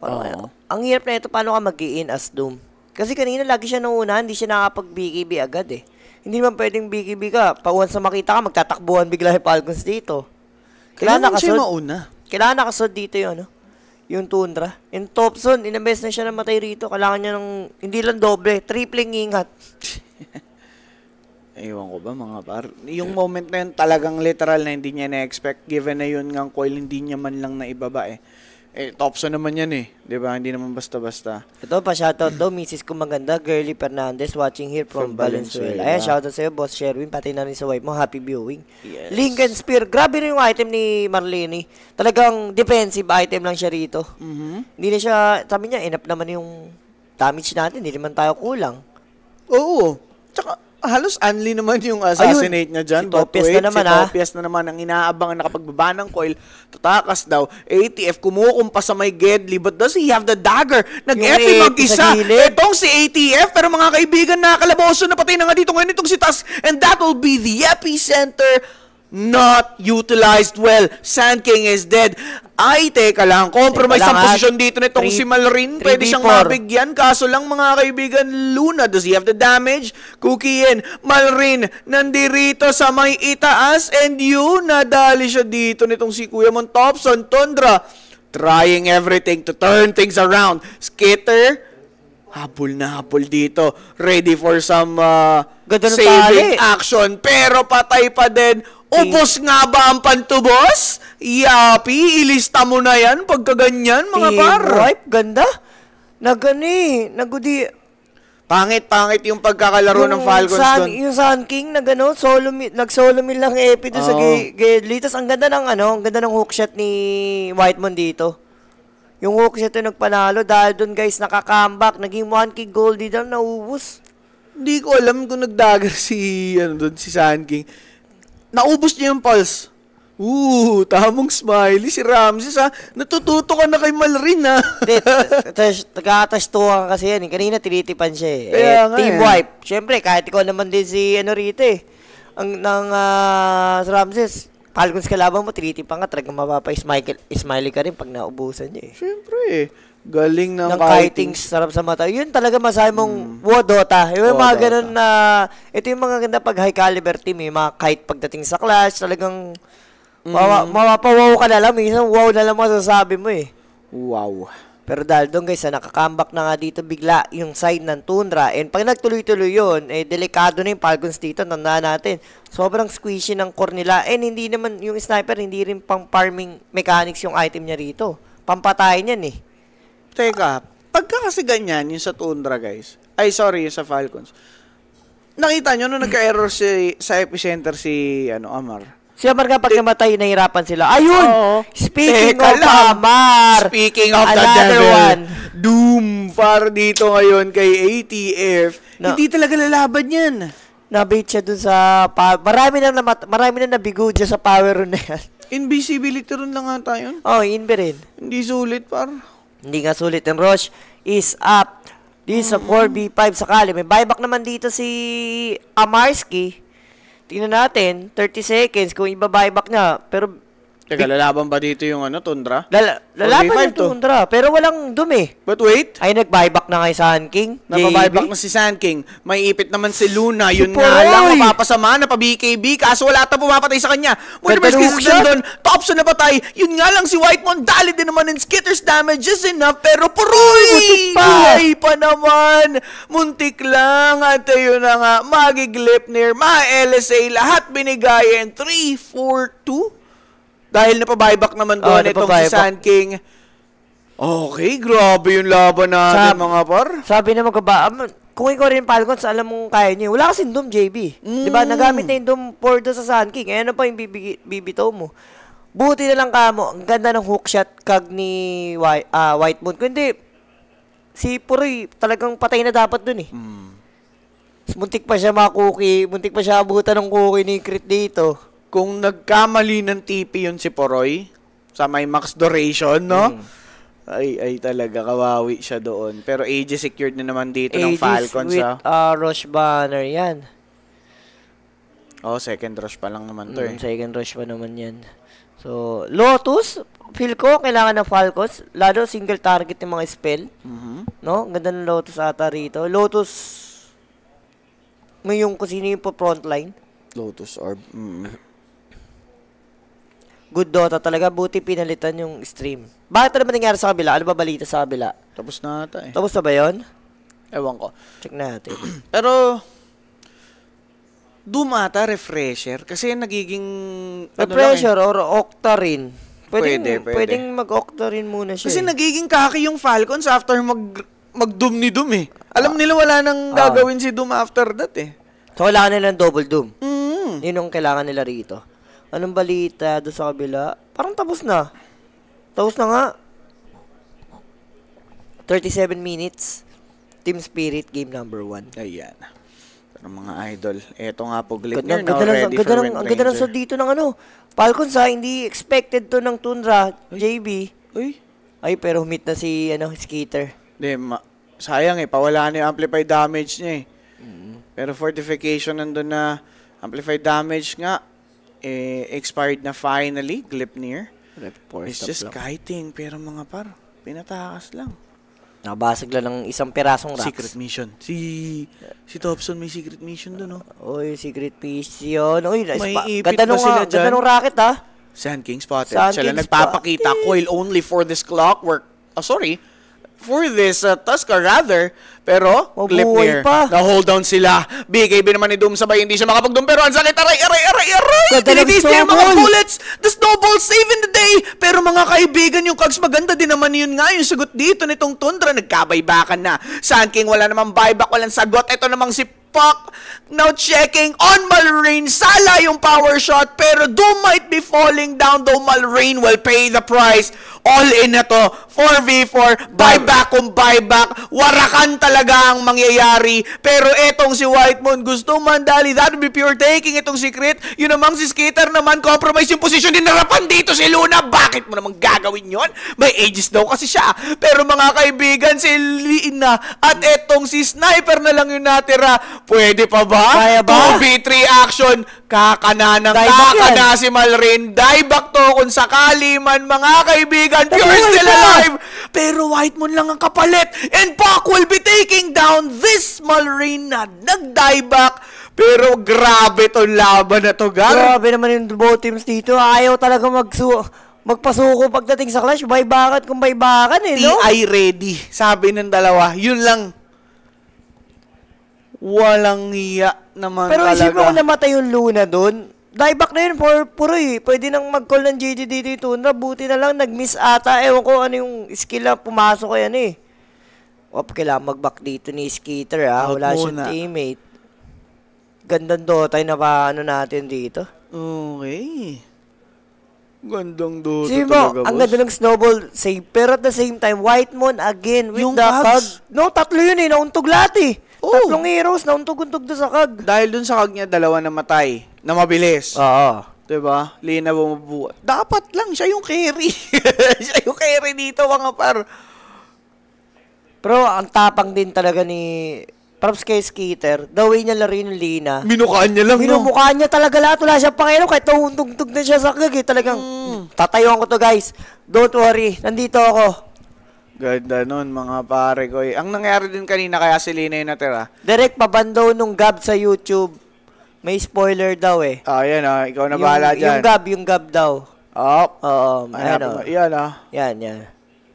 Parang, oh. Uh, ang hirap na ito, paano ka mag in as Doom? Kasi kanina lagi siya naunahan, hindi siya nakapag-BKB agad eh. Hindi man pwedeng biki-bika. Pauwan sa makita ka, magtatakbuhan bigla yung Falcons dito. Kailangan nakasod. Kailangan mauna. Kailangan nakasod dito yun, no? Yung Tundra. In Topson, inabes na siya na matay rito. Kailangan niya ng, hindi lang doble, tripling ingat. Ewan ko ba mga par. Yung moment na yun talagang literal na hindi niya na-expect given na yun ngang coil hindi niya man lang naibaba eh eh, Topso naman yan eh. ba diba? Hindi naman basta-basta. Ito pa, shoutout daw, misis ko maganda, Girly Fernandez, watching here from, from Valenzuela. Valenzuela. Ayan, shoutout sa'yo, Boss Sherwin, pati na rin sa wife mo, happy viewing. Yes. Lincoln Spear, grabe na yung item ni Marlene. Talagang defensive item lang siya rito. Mm-hmm. Hindi na siya, sabi niya, enough naman yung damage natin, hindi naman tayo kulang. Oo. Tsaka, halos unli naman yung assassinate Ayun, niya dyan. Si But Topias na naman, ah. si Topias na naman ang inaabangan na ng coil, tatakas daw. ATF kumukumpas sa may Gedli. But does he have the dagger? Nag-epi mag-isa. Itong si ATF, pero mga kaibigan, nakakalaboso na patay na nga dito ngayon itong si Tas. And that will be the epicenter not utilized well. Sand King is dead. Ay, teka lang, compromise teka lang, ang posisyon dito nitong si Malrin. Pwede siyang mabigyan. Kaso lang mga kaibigan, Luna, does he have the damage? Cookie Kukiyin, Malrin, nandirito sa may itaas and you, nadali siya dito nitong si Kuya Mon Thompson, Tundra, trying everything to turn things around. Skitter, habol na habol dito. Ready for some uh, saving tali. action. Pero patay pa din. Ubos nga ba ang pantubos? Yapi, ilista mo na yan pagkaganyan, mga Team eh, par. Wipe, ganda. Nagani, nagudi. Pangit, pangit yung pagkakalaro yung ng Falcons Sun, doon. Yung Sun King na gano'n, solo, nag-solo mill lang Epi doon oh. sa Gidley. Tapos ang ganda ng, ano, ang ganda ng hook shot ni Whitemon dito. Yung hook shot yung nagpanalo dahil doon guys nakakambak. Naging 1K gold daw, nauubos. Hindi ko alam kung nagdagger si, ano doon, si Sun King naubos niya yung pulse. Ooh, tamong smiley si Ramses ha. Natututo ka na kay Malrin ha. Hindi, nagkatastuhan kasi yan. Eh. Kanina tinitipan siya eh. Kaya eh, nga team eh. wipe. Siyempre, kahit ikaw naman din si ano rito eh. Ang, ng uh, Ramses, Falcons kalaban mo, tinitipan ka, talaga mapapa-smiley ka rin pag naubusan niya eh. Siyempre eh. Galing ng, ng kiting. kiting. Sarap sa mata. Yun talaga masaya mong mm. wow, Yung wow, mga ganun na, ito yung mga ganda pag high caliber team, eh, mga kite pagdating sa clash, talagang mm. mawa, mawapawaw ka na lang. Minsan wow na lang masasabi mo eh. Wow. Pero dahil doon guys, ah, nakakambak na nga dito bigla yung side ng Tundra. And pag nagtuloy-tuloy yun, eh, delikado na yung Falcons dito, tandaan natin. Sobrang squishy ng core nila. And hindi naman, yung sniper, hindi rin pang farming mechanics yung item niya rito. Pampatayin yan eh. Teka, pagka kasi ganyan, yung sa Tundra, guys, ay sorry, yung sa Falcons, nakita nyo nung nagka-error si, sa epicenter si ano, Amar. Si Amar kapag namatay, nahirapan sila. Ayun! Oo. Speaking of lang. Amar! Speaking of the another devil, one. Doom far dito ngayon kay ATF. No. Hindi talaga lalaban yan. Nabait siya dun sa... Pa- marami na, namat- marami na nabigo dyan sa power room na yan. Invisibility ron lang nga tayo. Oh, inbe Hindi sulit, par. Hindi nga sulit ng Roche is up. This mm-hmm. sa 4v5 sakali. May buyback naman dito si Amarski. Tingnan natin, 30 seconds kung iba buyback niya. Pero Teka, lalaban ba dito yung ano, Tundra? Lala lalaban yung Tundra, to. pero walang dumi. But wait. Ay, nag-buyback na kay Sand King. Nag-buyback na si Sand King. May ipit naman si Luna. Si yun nga lang, mapapasama na pa BKB. Kaso wala tayong pumapatay sa kanya. Pwede ba skis doon? Thompson na patay. Yun nga lang si White Mon. Dali din naman ng Skitter's damage is enough. Pero puroy! Buhay pa naman. Muntik lang. At yun na nga. Magiglip near. Ma-LSA. Lahat binigay. And 3, 4, 2. Dahil napabuyback naman doon oh, itong si Sand King. Okay, grabe yung laban natin sabi, mga par. Sabi naman ko ba, um, kung ikaw rin Falcons, alam mong kaya niya. Wala kasing Doom, JB. Diba, mm. Di ba? Nagamit na yung Doom for do sa Sand King. Eh, ano pa yung bibi, bibitaw mo? Buti na lang kamo. Ang ganda ng hook shot kag ni White, uh, ah, White Moon. Kundi, si Puri talagang patay na dapat dun eh. Mm. Muntik pa siya makuki, muntik pa siya abutan ng cookie ni Crit dito kung nagkamali ng TP yun si Poroy sa may max duration, no? Mm. Ay, ay talaga, kawawi siya doon. Pero AJ secured na naman dito AG's ng Falcons. with sa... uh, ah, rush banner yan. Oh, second rush pa lang naman to mm, eh. Second rush pa naman yan. So, Lotus, feel ko, kailangan ng Falcons. Lalo single target yung mga spell. Mm-hmm. No? Ganda ng Lotus ata rito. Lotus, may yung kung sino yung pa frontline. Lotus Orb. Mm good Dota talaga. Buti pinalitan yung stream. Bakit ano ba nangyari sa kabila? Ano ba balita sa kabila? Tapos na ata eh. Tapos na ba yun? Ewan ko. Check natin. Pero, Doom ata refresher kasi nagiging ano refresher ano or octarine. Pwedeng, pwede, pwede. Pwedeng mag-octarine muna siya. Kasi eh. nagiging kaki yung Falcons after mag mag-doom ni Doom eh. Alam ah. nila wala nang ah. gagawin ah. si Doom after that eh. So, kailangan nila ng double Doom. Mm. Yun ang kailangan nila rito. Anong balita do sa kabila? Parang tapos na. Tapos na nga. 37 minutes. Team Spirit, game number 1. Ayan. Pero mga idol, eto nga po, Glitner now ganda ready lang, for Wind Ang ganda lang sa dito ng ano, Falcons ha, hindi expected to ng Tundra, Uy. JB. Uy. Ay, pero humit na si, ano, skater. Hindi, ma- sayang eh, pawalaan yung amplified damage niya eh. Mm. Pero fortification nandun na amplified damage nga, eh, expired na finally, Glipnir. It's just lang. kiting, pero mga par, pinatakas lang. Nabasag lang ng isang pirasong racks. Secret mission. Si si Thompson may secret mission doon, no? Oh. Oy, secret mission. Oy, na may iipit ganda nung, sila ah, dyan. Ganda nung racket, ha? Ah. Sand King spotted. Sand Sila King nagpapakita. Spotted. Coil only for this clockwork. Oh, sorry. For this uh, Tusker, rather. Pero, clip near. pa. Na-hold down sila. BKB naman ni Doom sabay, hindi siya makapag-doom. Pero ang sakit, aray, aray, aray, aray! Tinidis niya mga bullets! The snowball saving the day! Pero mga kaibigan, yung Kags, maganda din naman yun nga. Yung sagot dito nitong Tundra, nagkabaybakan na. Sun King, wala namang buyback, walang sagot. Ito namang si Puck. Now checking on Malrain. Sala yung power shot pero Doom might be falling down though Malrain will pay the price. All in na to. 4v4. Buyback kung buyback. Warakan talaga talaga ang mangyayari. Pero etong si White Moon gusto man dali, That would be pure taking itong secret. Yun namang si Skater naman, compromise yung position din narapan dito si Luna. Bakit mo naman gagawin yon? May ages daw kasi siya. Pero mga kaibigan, si Lina at etong si Sniper na lang yung natira. Pwede pa ba? Kaya ba? 2v3 action Kakana ng Die kakana si Malrin. Dieback to kung sakali man mga kaibigan. you're still alive. Pero White Moon lang ang kapalit. And Puck will be taking down this Malrin na nag-dieback. Pero grabe tong laban na to, Gar. Grabe naman yung both teams dito. Ayaw talaga magsu magpasuko pagdating sa clash. Baybakan kung baybakan eh, no? TI ready. Sabi ng dalawa. Yun lang. Walang iya naman Pero talaga. mo ko namatay yung Luna doon. Dieback na yun for puro eh. Pwede nang mag-call ng JJDT Tundra. Buti na lang, nag-miss ata. Ewan ko ano yung skill na pumasok yan eh. Wap, oh, kailangan mag-back dito ni Skeeter ha. Ah, Out Wala muna. siyang teammate. Gandang dotay na pa ano natin dito. Okay. Gandang dota Sige talaga, mo, ang ganda ng snowball save. Pero at the same time, White Moon again with yung the bugs. No, tatlo yun eh. Nauntog lahat eh. Oh. Tatlong heroes na untog-untog doon sa kag. Dahil doon sa kag niya, dalawa na matay. Na mabilis. Oo. Uh-huh. Diba? Lina bumubuhat. Dapat lang, siya yung carry. siya yung carry dito, mga par. Pero ang tapang din talaga ni Props kay Skeeter, the way niya larin yung Lina. Minukaan niya lang, Minumukaan no? niya talaga lahat. Wala siyang pangino. Kahit nauntugtog na siya sa kag, eh, talagang, mm. Hmm, tatayuan ko to, guys. Don't worry. Nandito ako. Ganda nun, mga pare ko. Eh, ang nangyari din kanina, kaya si Lina yung natira. Direct pabandaw nung Gab sa YouTube. May spoiler daw eh. Ah, yan ah. Ikaw na bahala yung, dyan. Yung Gab, yung Gab daw. Oh. Oo. Um, ano. Yan ah. Yan, yan. Yan.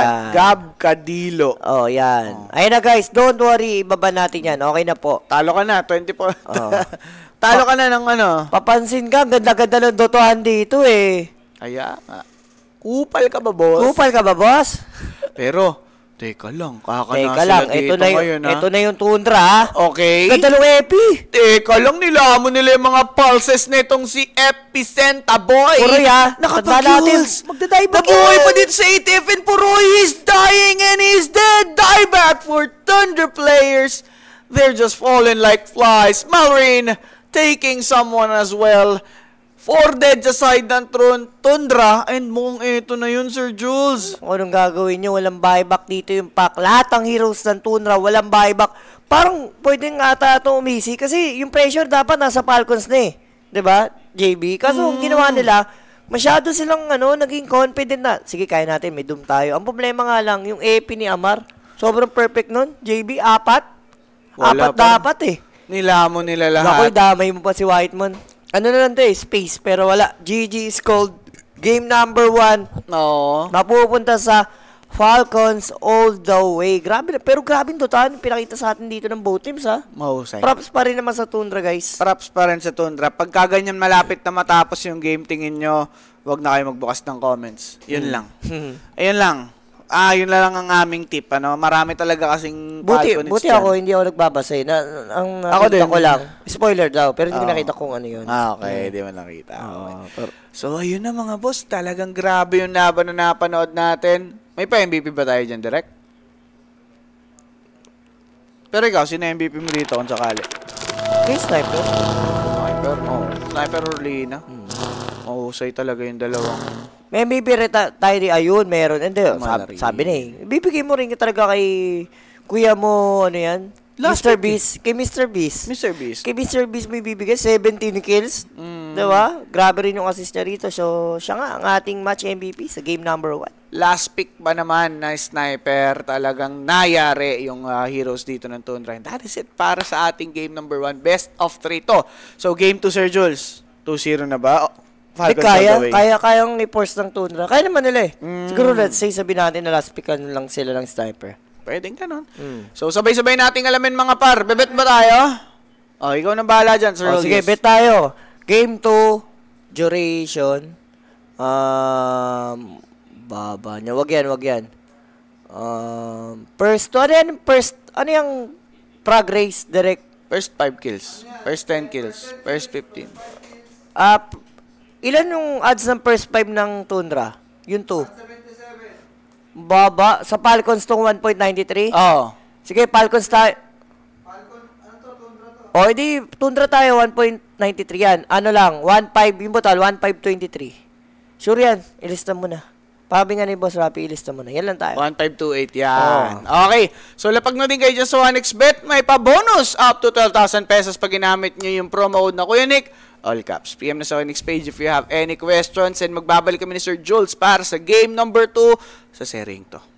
yan. Gab Kadilo. Oh, yan. Oh. Ayun na guys, don't worry. Ibaba natin yan. Okay na po. Talo ka na, 24. Oh. Talo ka na ng ano. Papansin ka, ganda-ganda ng dotohan dito eh. Aya. Kupal ka ba, boss? Kupal ka ba, boss? Pero, Teka lang, kaka Teka lang, ito na, yung, ngayon, ito na yung tundra, ha? Okay. Gandalong Epi. Teka lang, nilamon nila yung mga pulses na itong si Epicenta, boy. Puroy, ha? Nakapag-heals. Magdadive again. Nabuhay pa din sa ATF and Puroy, he's dying and he's dead. Die back for Thunder players. They're just falling like flies. Malrine, taking someone as well. Four dead aside ng tron, Tundra, and mong ito na yun, Sir Jules. Kung anong gagawin nyo, walang buyback dito yung pack. Lahat ang heroes ng Tundra, walang buyback. Parang pwedeng ata ito umisi kasi yung pressure dapat nasa Falcons na eh. ba diba, JB? Kaso mm. ginawa nila, masyado silang ano, naging confident na, sige, kaya natin, may doom tayo. Ang problema nga lang, yung AP ni Amar, sobrang perfect nun. JB, apat. Wala apat pa. dapat eh. Nilamon nila lahat. Ako, damay mo pa si Whiteman ano na lang to eh, space, pero wala. GG is called game number one. No. Mapupunta sa Falcons all the way. Grabe na. Pero grabe to total pinakita sa atin dito ng both teams, ha? Mahusay. Props pa rin naman sa Tundra, guys. Props pa rin sa Tundra. Pagka ganyan malapit na matapos yung game, tingin nyo, huwag na kayo magbukas ng comments. Yun hmm. lang. Ayun lang. Ah, yun lang ang aming tip. Ano, marami talaga kasing buti, Falcon Buti ako, hindi ako nagbabasa. Eh. Na, ang ako din. ko lang, spoiler daw, pero hindi oh. ko nakita kung ano yun. Ah, okay. Hindi hmm. mo nakita. Oh. Okay. So, ayun na mga boss. Talagang grabe yung laban na napanood natin. May pa-MVP ba tayo dyan, direct? Pero ikaw, sino MVP mo dito kung sakali? Kay Sniper. Sniper? Oh. Sniper or Lina? Hmm. Mahusay talaga yung dalawang... May bibiri ta- tayo rin, ayun, meron. Hindi, sab- sabi na eh. Bibigay mo rin talaga kay kuya mo, ano yan? Last Mr. Beast. Kay Mr. Beast. Mr. Beast. Kay Mr. Beast may bibigay 17 kills. Mm. Diba? Grabe rin yung assist niya rito. So, siya nga ang ating match MVP sa game number 1. Last pick ba naman na sniper, talagang nayari yung ah, heroes dito ng Toon Ryan. That is it para sa ating game number 1. Best of 3 to. So, game 2, Sir Jules. 2-0 na ba? O, Falcons Di, kaya, all the way. Kaya, kayang i-force ng tundra. Kaya naman nila eh. Mm. Siguro let's say, sabihin natin na last pick lang sila ng sniper. Pwedeng ganun. Mm. So, sabay-sabay nating alamin mga par. Bebet ba tayo? Oh, ikaw na bahala dyan, Sir oh, Sige, bet tayo. Game 2, duration. Um, baba niya. Wag yan, wag yan. Um, first, ano yan? First, ano yung prog race direct? First 5 kills. First 10 kills. First 15. Ah, uh, Ilan yung odds ng first five ng Tundra? Yung 2. Baba. Sa Falcons tong 1.93? Oo. Oh. Sige, Falcons tayo. Falcon, ano to? Tundra to? O, edi, Tundra tayo, 1.93 yan. Ano lang, 1.5, yung total, 1.523. Sure yan, ilista mo na. Pabi nga ni Boss Rapi, ilista mo na. Yan lang tayo. 1528, yan. Oh. Okay. So, lapag na din kayo dyan sa 1xbet, may pa-bonus up to 12,000 pesos pag ginamit nyo yung promo code na Kuya Nick all caps. PM na sa akin page if you have any questions and magbabalik kami ni Sir Jules para sa game number 2 sa sering to.